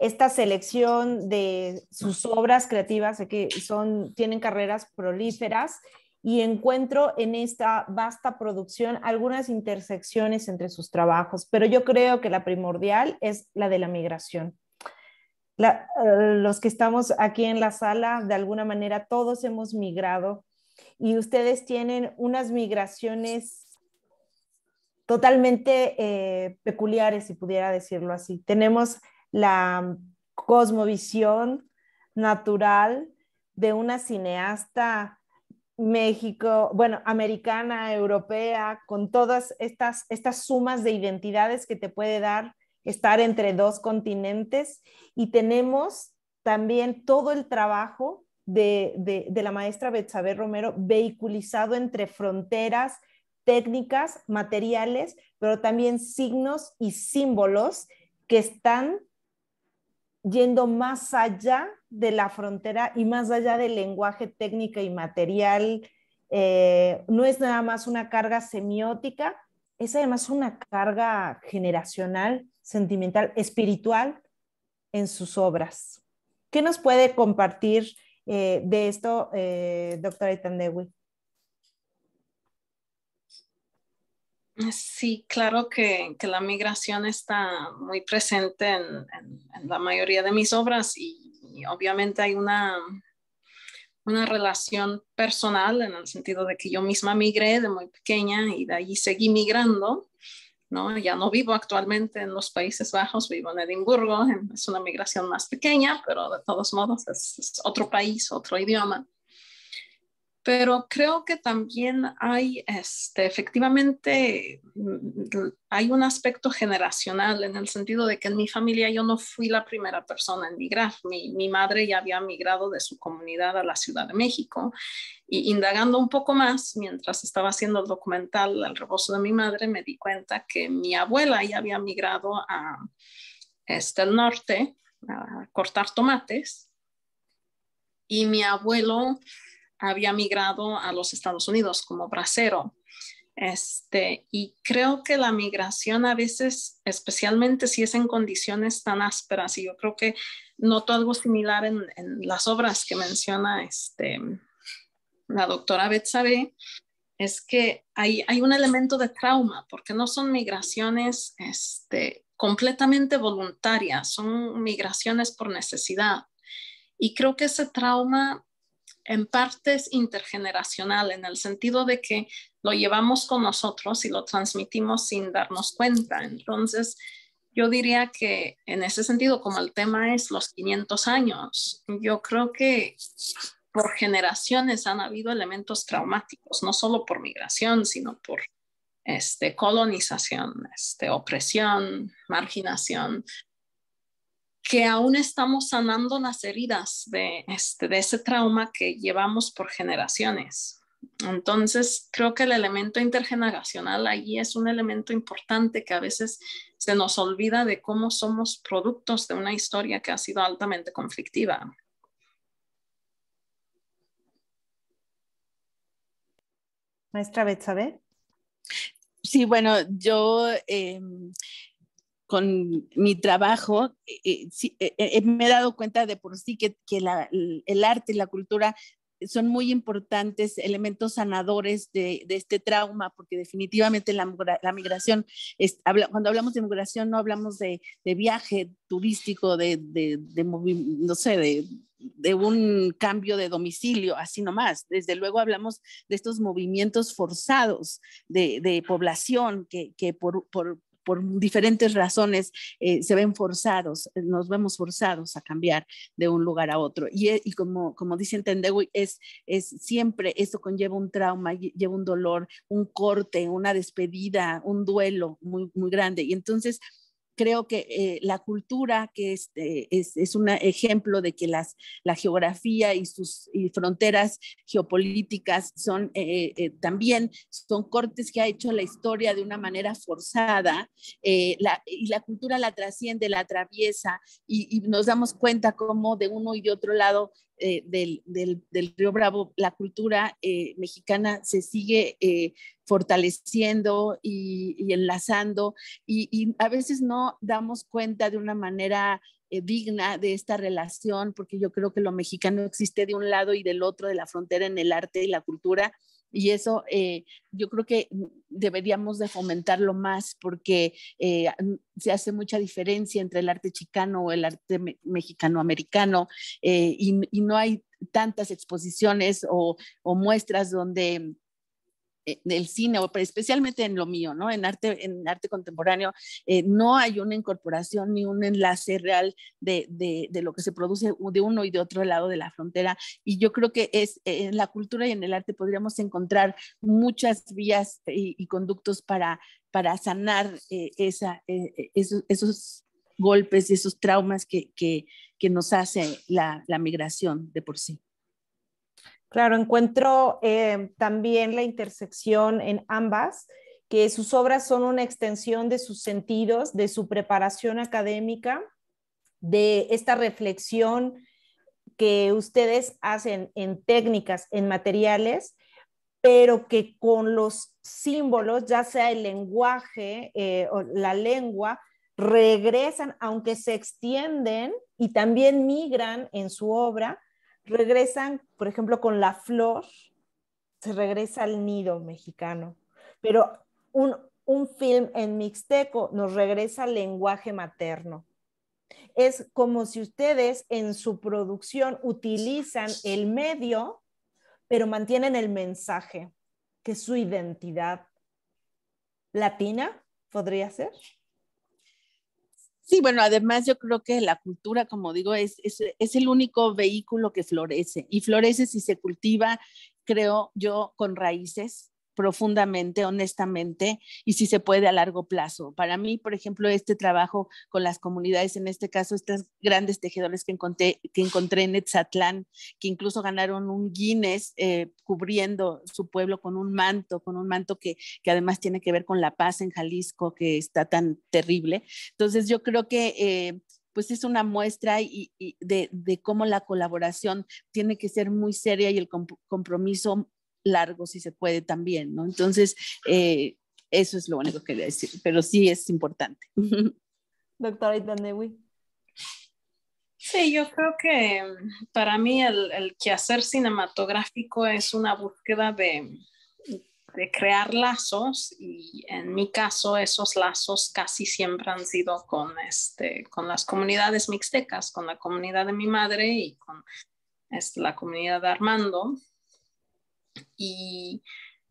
esta selección de sus obras creativas, que son, tienen carreras prolíferas, y encuentro en esta vasta producción algunas intersecciones entre sus trabajos, pero yo creo que la primordial es la de la migración. Eh, los que estamos aquí en la sala, de alguna manera todos hemos migrado y ustedes tienen unas migraciones totalmente eh, peculiares, si pudiera decirlo así. Tenemos la cosmovisión natural de una cineasta México, bueno, americana, europea, con todas estas, estas sumas de identidades que te puede dar estar entre dos continentes. Y tenemos también todo el trabajo de, de la maestra Betsabe Romero vehiculizado entre fronteras técnicas, materiales, pero también signos y símbolos que están yendo más allá de la frontera y más allá del lenguaje técnico y material. Eh, no es nada más una carga semiótica, es además una carga generacional, sentimental, espiritual en sus obras. ¿Qué nos puede compartir eh, de esto, eh, doctora Itandewi? Sí, claro que, que, la migración está muy presente en, la mayoría de mis obras y obviamente hay una, una relación personal en el sentido de que yo misma migré de muy pequeña y de allí seguí migrando. ¿no? Ya no vivo actualmente en los Países Bajos, vivo en Edimburgo, es una migración más pequeña, pero de todos modos es otro país, otro idioma pero creo que también hay, este, efectivamente, mm, mm, hay un aspecto generacional en el sentido de que en mi familia yo no fui la primera persona en migrar. Mi, madre ya había migrado de su comunidad a la Ciudad de México y indagando un poco más, mientras estaba haciendo el documental El rebozo de mi madre, me di cuenta que mi abuela ya había migrado a este, el norte a cortar tomates y mi abuelo había migrado a los Estados Unidos como bracero. Este, y creo que la migración a veces, especialmente si es en condiciones tan ásperas, y yo creo que noto algo similar en, las obras que menciona este, la doctora Betsabe, es que hay, hay, un elemento de trauma, porque no son migraciones este, completamente voluntarias, son migraciones por necesidad. Y creo que ese trauma en partes intergeneracional, en el sentido de que lo llevamos con nosotros y lo transmitimos sin darnos cuenta. Entonces, yo diría que en ese sentido, como el tema es los 500 años, yo creo que por generaciones han habido elementos traumáticos, no solo por migración, sino por este, colonización, este, opresión, marginación, que aún estamos sanando las heridas de, este, de ese trauma que llevamos por generaciones. Entonces, creo que el elemento intergeneracional allí es un elemento importante que a veces se nos olvida de cómo somos productos de una historia que ha sido altamente conflictiva. Maestra Betsabe. Sí, bueno, yo em, con mi trabajo, eh, eh, eh, me he dado cuenta de por sí que, el arte y la cultura son muy importantes elementos sanadores de, este trauma, porque definitivamente la, migración, cuando hablamos de migración no hablamos de, viaje turístico, de, de, no sé, de, un cambio de domicilio, así nomás. Desde luego hablamos de estos movimientos forzados de, población que, por, por diferentes razones eh, se ven forzados, eh, nos vemos forzados a cambiar de un lugar a otro. Y, eh, y como, como dice Tendewi, es, es siempre, esto conlleva un trauma, lleva un dolor, un corte, una despedida, un duelo muy, muy grande. Y entonces creo que eh, la cultura, que eh, es, es, un ejemplo de que las, la geografía y sus fronteras geopolíticas son eh, también son cortes que ha hecho la historia de una manera forzada y la cultura la trasciende, la atraviesa y, nos damos cuenta cómo de uno y de otro lado del, Río Bravo, la cultura mexicana se sigue fortaleciendo y, enlazando y, a veces no damos cuenta de una manera eh, digna de esta relación, porque yo creo que lo mexicano existe de un lado y del otro de la frontera en el arte y la cultura. Y eso eh, yo creo que deberíamos de fomentarlo más porque eh, se hace mucha diferencia entre el arte chicano o el arte mexicano-americano y, no hay tantas exposiciones o muestras donde eh, del cine, especialmente en lo mío, ¿no? En arte, en arte contemporáneo, eh, no hay una incorporación ni un enlace real de, de, de, lo que se produce de uno y de otro lado de la frontera. Y yo creo que es eh, en la cultura y en el arte podríamos encontrar muchas vías y, conductos para, para sanar esa, esos, esos, golpes y esos traumas que, que, que nos hace la, la migración de por sí. Claro, encuentro eh, también la intersección en ambas, que sus obras son una extensión de sus sentidos, de su preparación académica, de esta reflexión que ustedes hacen en técnicas, en materiales, pero que con los símbolos, ya sea el lenguaje eh, o la lengua, regresan, aunque se extienden y también migran en su obra regresan, por ejemplo, con la flor, se regresa al nido mexicano, pero un, un film en mixteco nos regresa al lenguaje materno. Es como si ustedes en su producción utilizan el medio, pero mantienen el mensaje, que su identidad latina, podría ser. Sí, bueno, además yo creo que la cultura, como digo, es, es, es el único vehículo que florece y florece si se cultiva, creo yo, con raíces, profundamente, honestamente, y si se puede a largo plazo. Para mí, por ejemplo, este trabajo con las comunidades, en este caso, estas grandes tejedores que encontré, que encontré en Etzatlán, que incluso ganaron un Guinness eh, cubriendo su pueblo con un manto, con un manto que, además tiene que ver con la paz en Jalisco, que está tan terrible. Entonces, yo creo que... Eh, pues es una muestra de, cómo la colaboración tiene que ser muy seria y el compromiso largo si se puede también, ¿no? Entonces, eh, eso es lo único que quería decir, pero sí es importante. (laughs) Doctora Itanewi. Sí, yo creo que mm, para mí el, el, quehacer cinematográfico es una búsqueda de, de crear lazos y en mi caso esos lazos casi siempre han sido con, este, con las comunidades mixtecas, con la comunidad de mi madre y con este, la comunidad de Armando. Y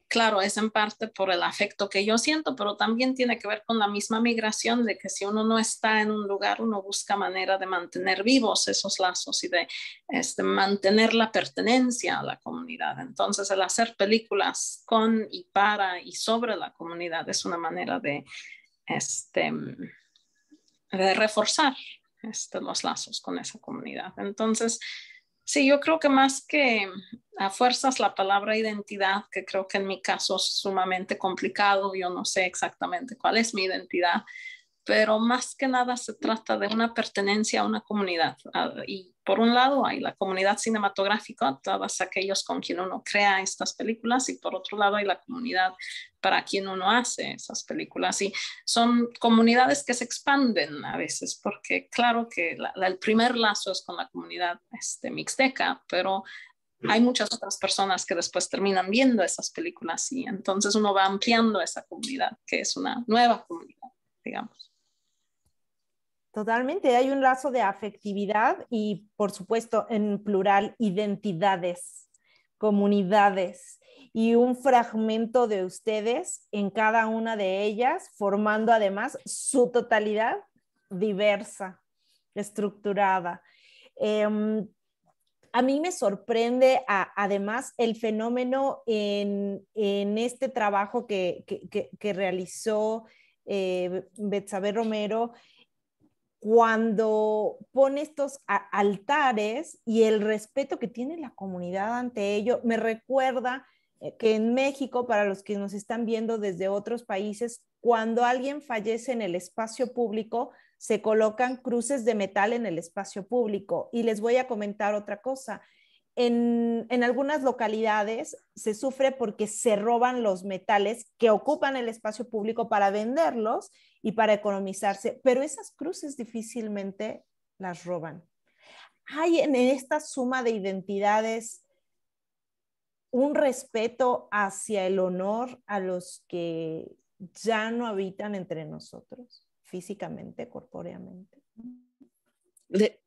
claro, es en parte por el afecto que yo siento, pero también tiene que ver con la misma migración de que si uno no está en un lugar, uno busca manera de mantener vivos esos lazos y de este, mantener la pertenencia a la comunidad. Entonces, el hacer películas con y para y sobre la comunidad es una manera de, este, de reforzar este, los lazos con esa comunidad. Entonces, sí, yo creo que más que a fuerzas la palabra identidad, que creo que en mi caso es sumamente complicado, yo no sé exactamente cuál es mi identidad, pero más que nada se trata de una pertenencia a una comunidad. Y por un lado hay la comunidad cinematográfica, todos aquellos con quien uno crea estas películas, y por otro lado hay la comunidad para quien uno hace esas películas. Y son comunidades que se expanden a veces, porque claro que el primer lazo es con la comunidad este, mixteca, pero hay muchas otras personas que después terminan viendo esas películas y entonces uno va ampliando esa comunidad, que es una nueva comunidad, digamos. Totalmente, hay un lazo de afectividad y, por supuesto, en plural, identidades, comunidades y un fragmento de ustedes en cada una de ellas, formando además su totalidad diversa, estructurada. Em, a mí me sorprende además el fenómeno en, este trabajo que, realizó eh, Betsabe Romero cuando pone estos altares y el respeto que tiene la comunidad ante ello. Me recuerda eh, que en México, para los que nos están viendo desde otros países, cuando alguien fallece en el espacio público, se colocan cruces de metal en el espacio público. Y les voy a comentar otra cosa. En, en, algunas localidades se sufre porque se roban los metales que ocupan el espacio público para venderlos y para economizarse, pero esas cruces difícilmente las roban. Hay en esta suma de identidades un respeto hacia el honor a los que ya no habitan entre nosotros físicamente, corpóreamente.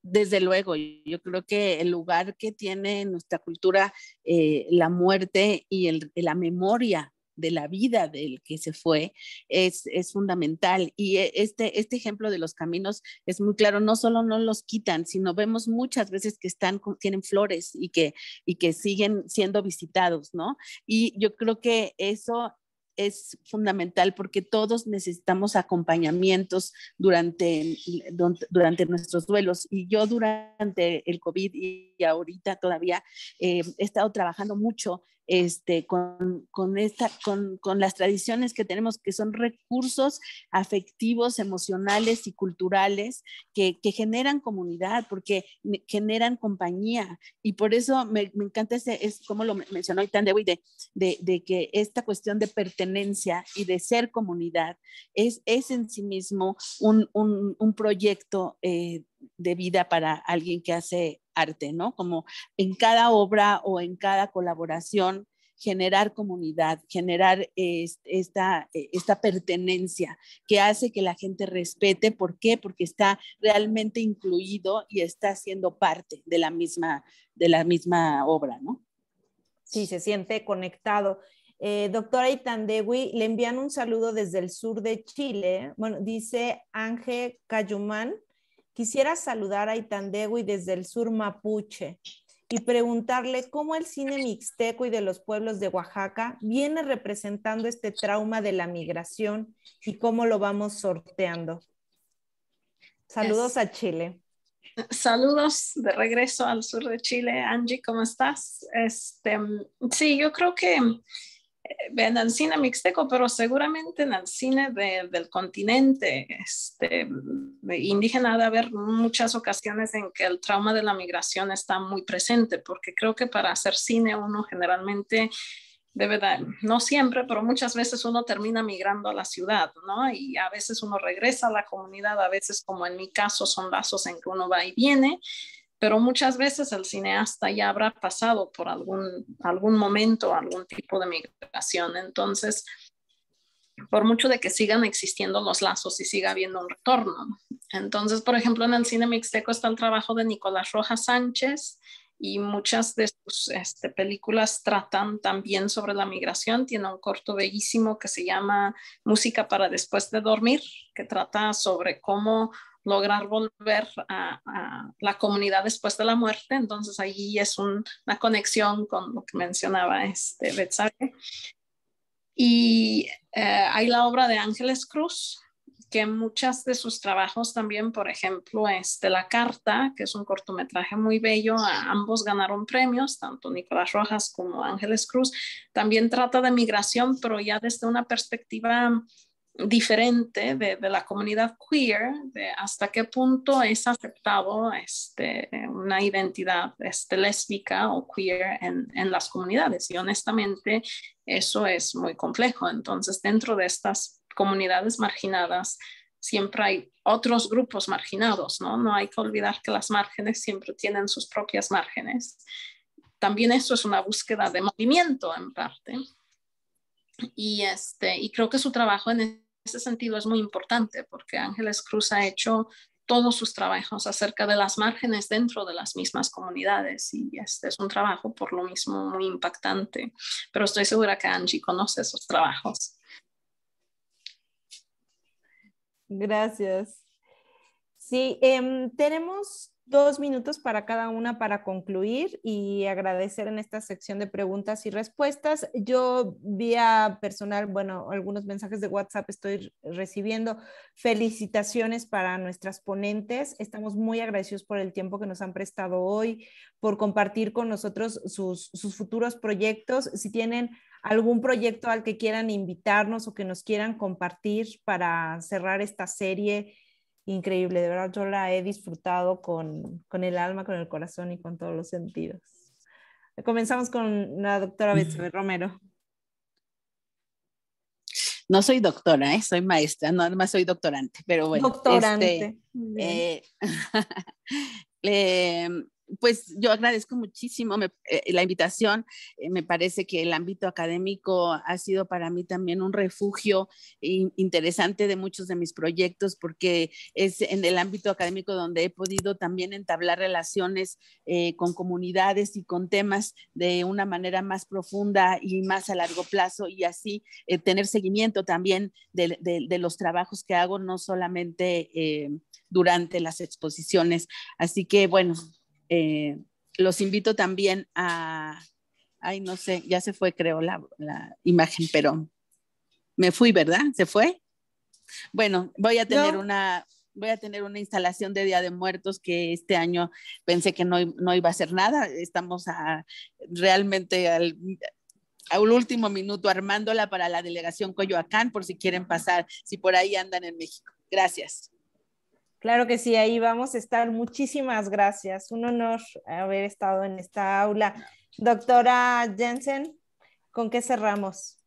desde luego, yo creo que el lugar que tiene en nuestra cultura eh, la muerte y la memoria de la vida del que se fue es, es, fundamental. Y e, este, este ejemplo de los caminos es muy claro, no solo no los quitan, sino vemos muchas veces que están, tienen flores y que, y que siguen siendo visitados, ¿no? Y yo creo que eso es fundamental porque todos necesitamos acompañamientos durante, durante nuestros duelos. Y yo durante el COVID y ahorita todavía eh, he estado trabajando mucho este, con, esta, con, las tradiciones que tenemos, que son recursos afectivos, emocionales y culturales que, generan comunidad, porque generan compañía. Y por eso me, me encanta ese, es como lo mencionó Itán de, de, de que esta cuestión de pertenencia y de ser comunidad es, es en sí mismo un, proyecto eh, de vida para alguien que hace arte, ¿no? Como en cada obra o en cada colaboración generar comunidad, generar esta, e, esta pertenencia que hace que la gente respete. ¿Por qué? Porque está realmente incluido y está siendo parte de la misma, de la misma obra, ¿no? Sí, se siente conectado. Eh, doctora Itandewi, le envían un saludo desde el sur de Chile. Bueno, dice Ángel Cayumán Quisiera saludar a Itandegui desde el sur mapuche y preguntarle cómo el cine mixteco y de los pueblos de Oaxaca viene representando este trauma de la migración y cómo lo vamos sorteando. Saludos a Chile. Saludos de regreso al sur de Chile. Angie, ¿cómo estás? Este, sí, yo creo que en el cine mixteco, pero seguramente en el cine del continente este, de indígena haber muchas ocasiones en que el trauma de la migración está muy presente, porque creo que para hacer cine uno generalmente de verdad, no siempre, pero muchas veces uno termina migrando a la ciudad, ¿no? Y a veces uno regresa a la comunidad, a veces como en mi caso son lazos en que uno va y viene, pero muchas veces el cineasta ya habrá pasado por algún, algún momento, algún tipo de migración. Entonces, por mucho de que sigan existiendo los lazos y siga habiendo un retorno. Entonces, por ejemplo, en el cine mixteco está el trabajo de Nicolás Rojas Sánchez y muchas de sus este, películas tratan también sobre la migración. Tiene un corto bellísimo que se llama Música para después de dormir, que trata sobre cómo lograr volver a, la comunidad después de la muerte. Entonces ahí es una conexión con lo que mencionaba este Betsabe. Y eh, hay la obra de Ángeles Cruz, que muchas de sus trabajos también, por ejemplo, este La Carta, que es un cortometraje muy bello, ambos ganaron premios, tanto Nicolás Rojas como Ángeles Cruz, también trata de migración, pero ya desde una perspectiva diferente de, la comunidad queer, de hasta qué punto es aceptado este, una identidad este, lésbica o queer en, en, las comunidades. Y honestamente, eso es muy complejo. Entonces, dentro de estas comunidades marginadas, siempre hay otros grupos marginados, ¿no? No hay que olvidar que las márgenes siempre tienen sus propias márgenes. También eso es una búsqueda de movimiento en parte. Y, este, y creo que su trabajo en ese sentido es muy importante porque Ángeles Cruz ha hecho todos sus trabajos acerca de las márgenes dentro de las mismas comunidades y este es un trabajo por lo mismo muy impactante, pero estoy segura que Angie conoce esos trabajos. Gracias. Sí, em, tenemos dos minutos para cada una para concluir y agradecer en esta sección de preguntas y respuestas. Yo vía personal, bueno, algunos mensajes de WhatsApp estoy recibiendo. Felicitaciones para nuestras ponentes. Estamos muy agradecidos por el tiempo que nos han prestado hoy, por compartir con nosotros sus, sus futuros proyectos. Si tienen algún proyecto al que quieran invitarnos o que nos quieran compartir para cerrar esta serie increíble, de verdad yo la he disfrutado con, con el alma, con el corazón y con todos los sentidos. Comenzamos con la doctora Betsy Romero. No soy doctora, ¿eh? soy maestra, no, además soy doctorante, pero bueno. Este, doctorante. (laughs) pues yo agradezco muchísimo eh, la invitación. Eh, me parece que el ámbito académico ha sido para mí también un refugio interesante de muchos de mis proyectos porque es en el ámbito académico donde he podido también entablar relaciones eh, con comunidades y con temas de una manera más profunda y más a largo plazo y así tener seguimiento también de, los trabajos que hago, no solamente durante las exposiciones. Así que bueno, eh, los invito también a, ay, no sé, ya se fue, creo, la, imagen, pero me fui, ¿verdad? ¿Se fue? Bueno, voy a tener una, voy a tener una instalación de Día de Muertos que este año pensé que no, iba a hacer nada. Estamos realmente a al, último minuto armándola para la delegación Coyoacán, por si quieren pasar, si por ahí andan en México. Gracias. Claro que sí, ahí vamos a estar. Muchísimas gracias. Un honor haber estado en esta aula. Doctora Jensen, ¿con qué cerramos?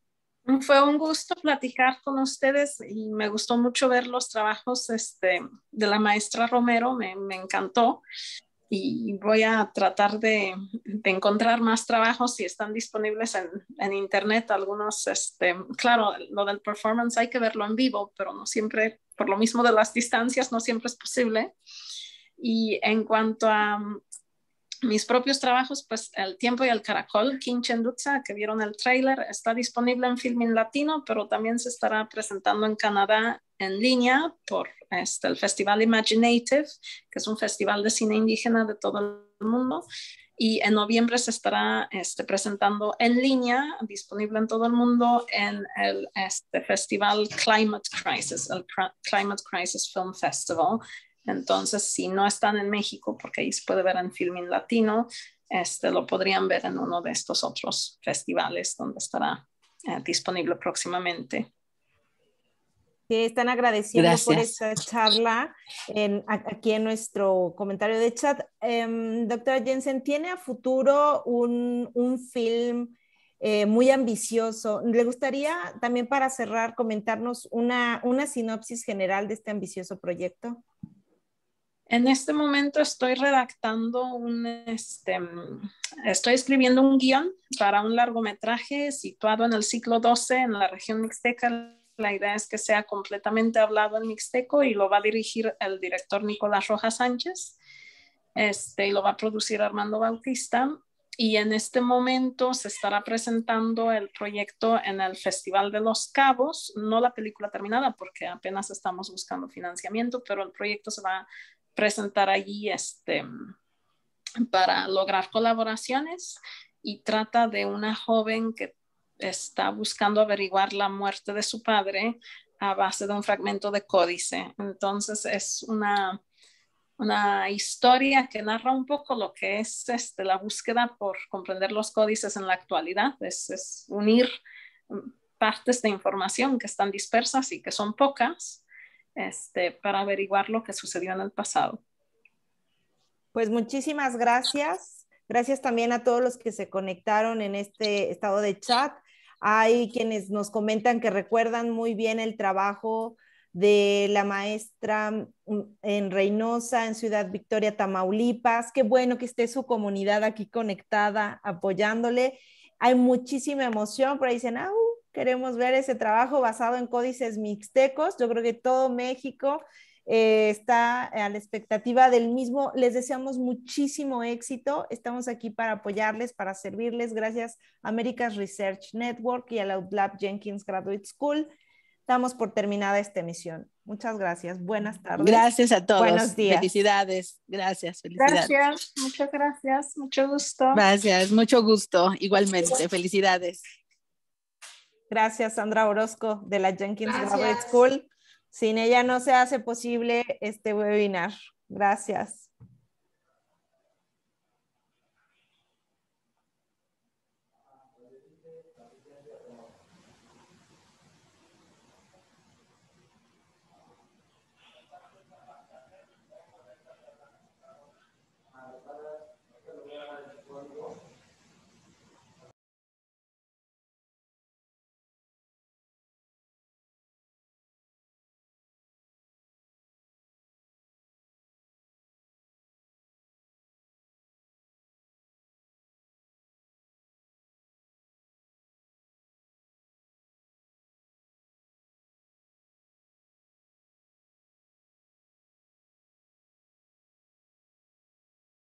Fue un gusto platicar con ustedes y me gustó mucho ver los trabajos este, de la maestra Romero, me encantó y voy a tratar de encontrar más trabajos si están disponibles en, en Internet. Algunos, este, claro, lo del performance hay que verlo en vivo, pero no siempre, por lo mismo de las distancias, no siempre es posible. Y en cuanto a mm, mis propios trabajos, pues El Tiempo y el Caracol, Kim que vieron el tráiler, está disponible en Filmin Latino, pero también se estará presentando en Canadá en línea por este, el Festival Imaginative, que es un festival de cine indígena de todo el mundo y en noviembre se estará este, presentando en línea, disponible en todo el mundo, en el este, festival Climate Crisis, el Climate Crisis Film Festival. Entonces, si no están en México, porque ahí se puede ver en Filmin Latino, este, lo podrían ver en uno de estos otros festivales donde estará eh, disponible próximamente que están agradeciendo por esta charla en, aquí en nuestro comentario de chat. Em, doctora Jensen, ¿tiene a futuro un, un film eh, muy ambicioso? ¿Le gustaría también para cerrar comentarnos una, una sinopsis general de este ambicioso proyecto? En este momento estoy redactando un, este, estoy escribiendo un guión para un largometraje situado en el ciclo 12 en la región mixteca la idea es que sea completamente hablado en mixteco y lo va a dirigir el director Nicolás Rojas Sánchez. Este, y lo va a producir Armando Bautista. Y en este momento se estará presentando el proyecto en el Festival de los Cabos, no la película terminada porque apenas estamos buscando financiamiento, pero el proyecto se va a presentar allí este, para lograr colaboraciones y trata de una joven que está buscando averiguar la muerte de su padre a base de un fragmento de códice. Entonces es una, historia que narra un poco lo que es este, la búsqueda por comprender los códices en la actualidad. Es, unir mm, partes de información que están dispersas y que son pocas este, para averiguar lo que sucedió en el pasado. Pues muchísimas gracias. Gracias también a todos los que se conectaron en este estado de chat. Hay quienes nos comentan que recuerdan muy bien el trabajo de la maestra mm, en Reynosa, en Ciudad Victoria, Tamaulipas. Qué bueno que esté su comunidad aquí conectada, apoyándole. Hay muchísima emoción, por ahí dicen, queremos ver ese trabajo basado en códices mixtecos. Yo creo que todo México eh, está a la expectativa del mismo. Les deseamos muchísimo éxito. Estamos aquí para apoyarles, para servirles. Gracias America's Research Network y a la Lab Jenkins Graduate School. Damos por terminada esta emisión. Muchas gracias. Buenas tardes. Gracias a todos. Buenos días. Felicidades. Gracias. Gracias. Muchas gracias. Mucho gusto. Gracias. Mucho gusto. Igualmente. Felicidades. Gracias, Sandra Orozco de la Jenkins Graduate School. Sin ella no se hace posible este webinar. Gracias.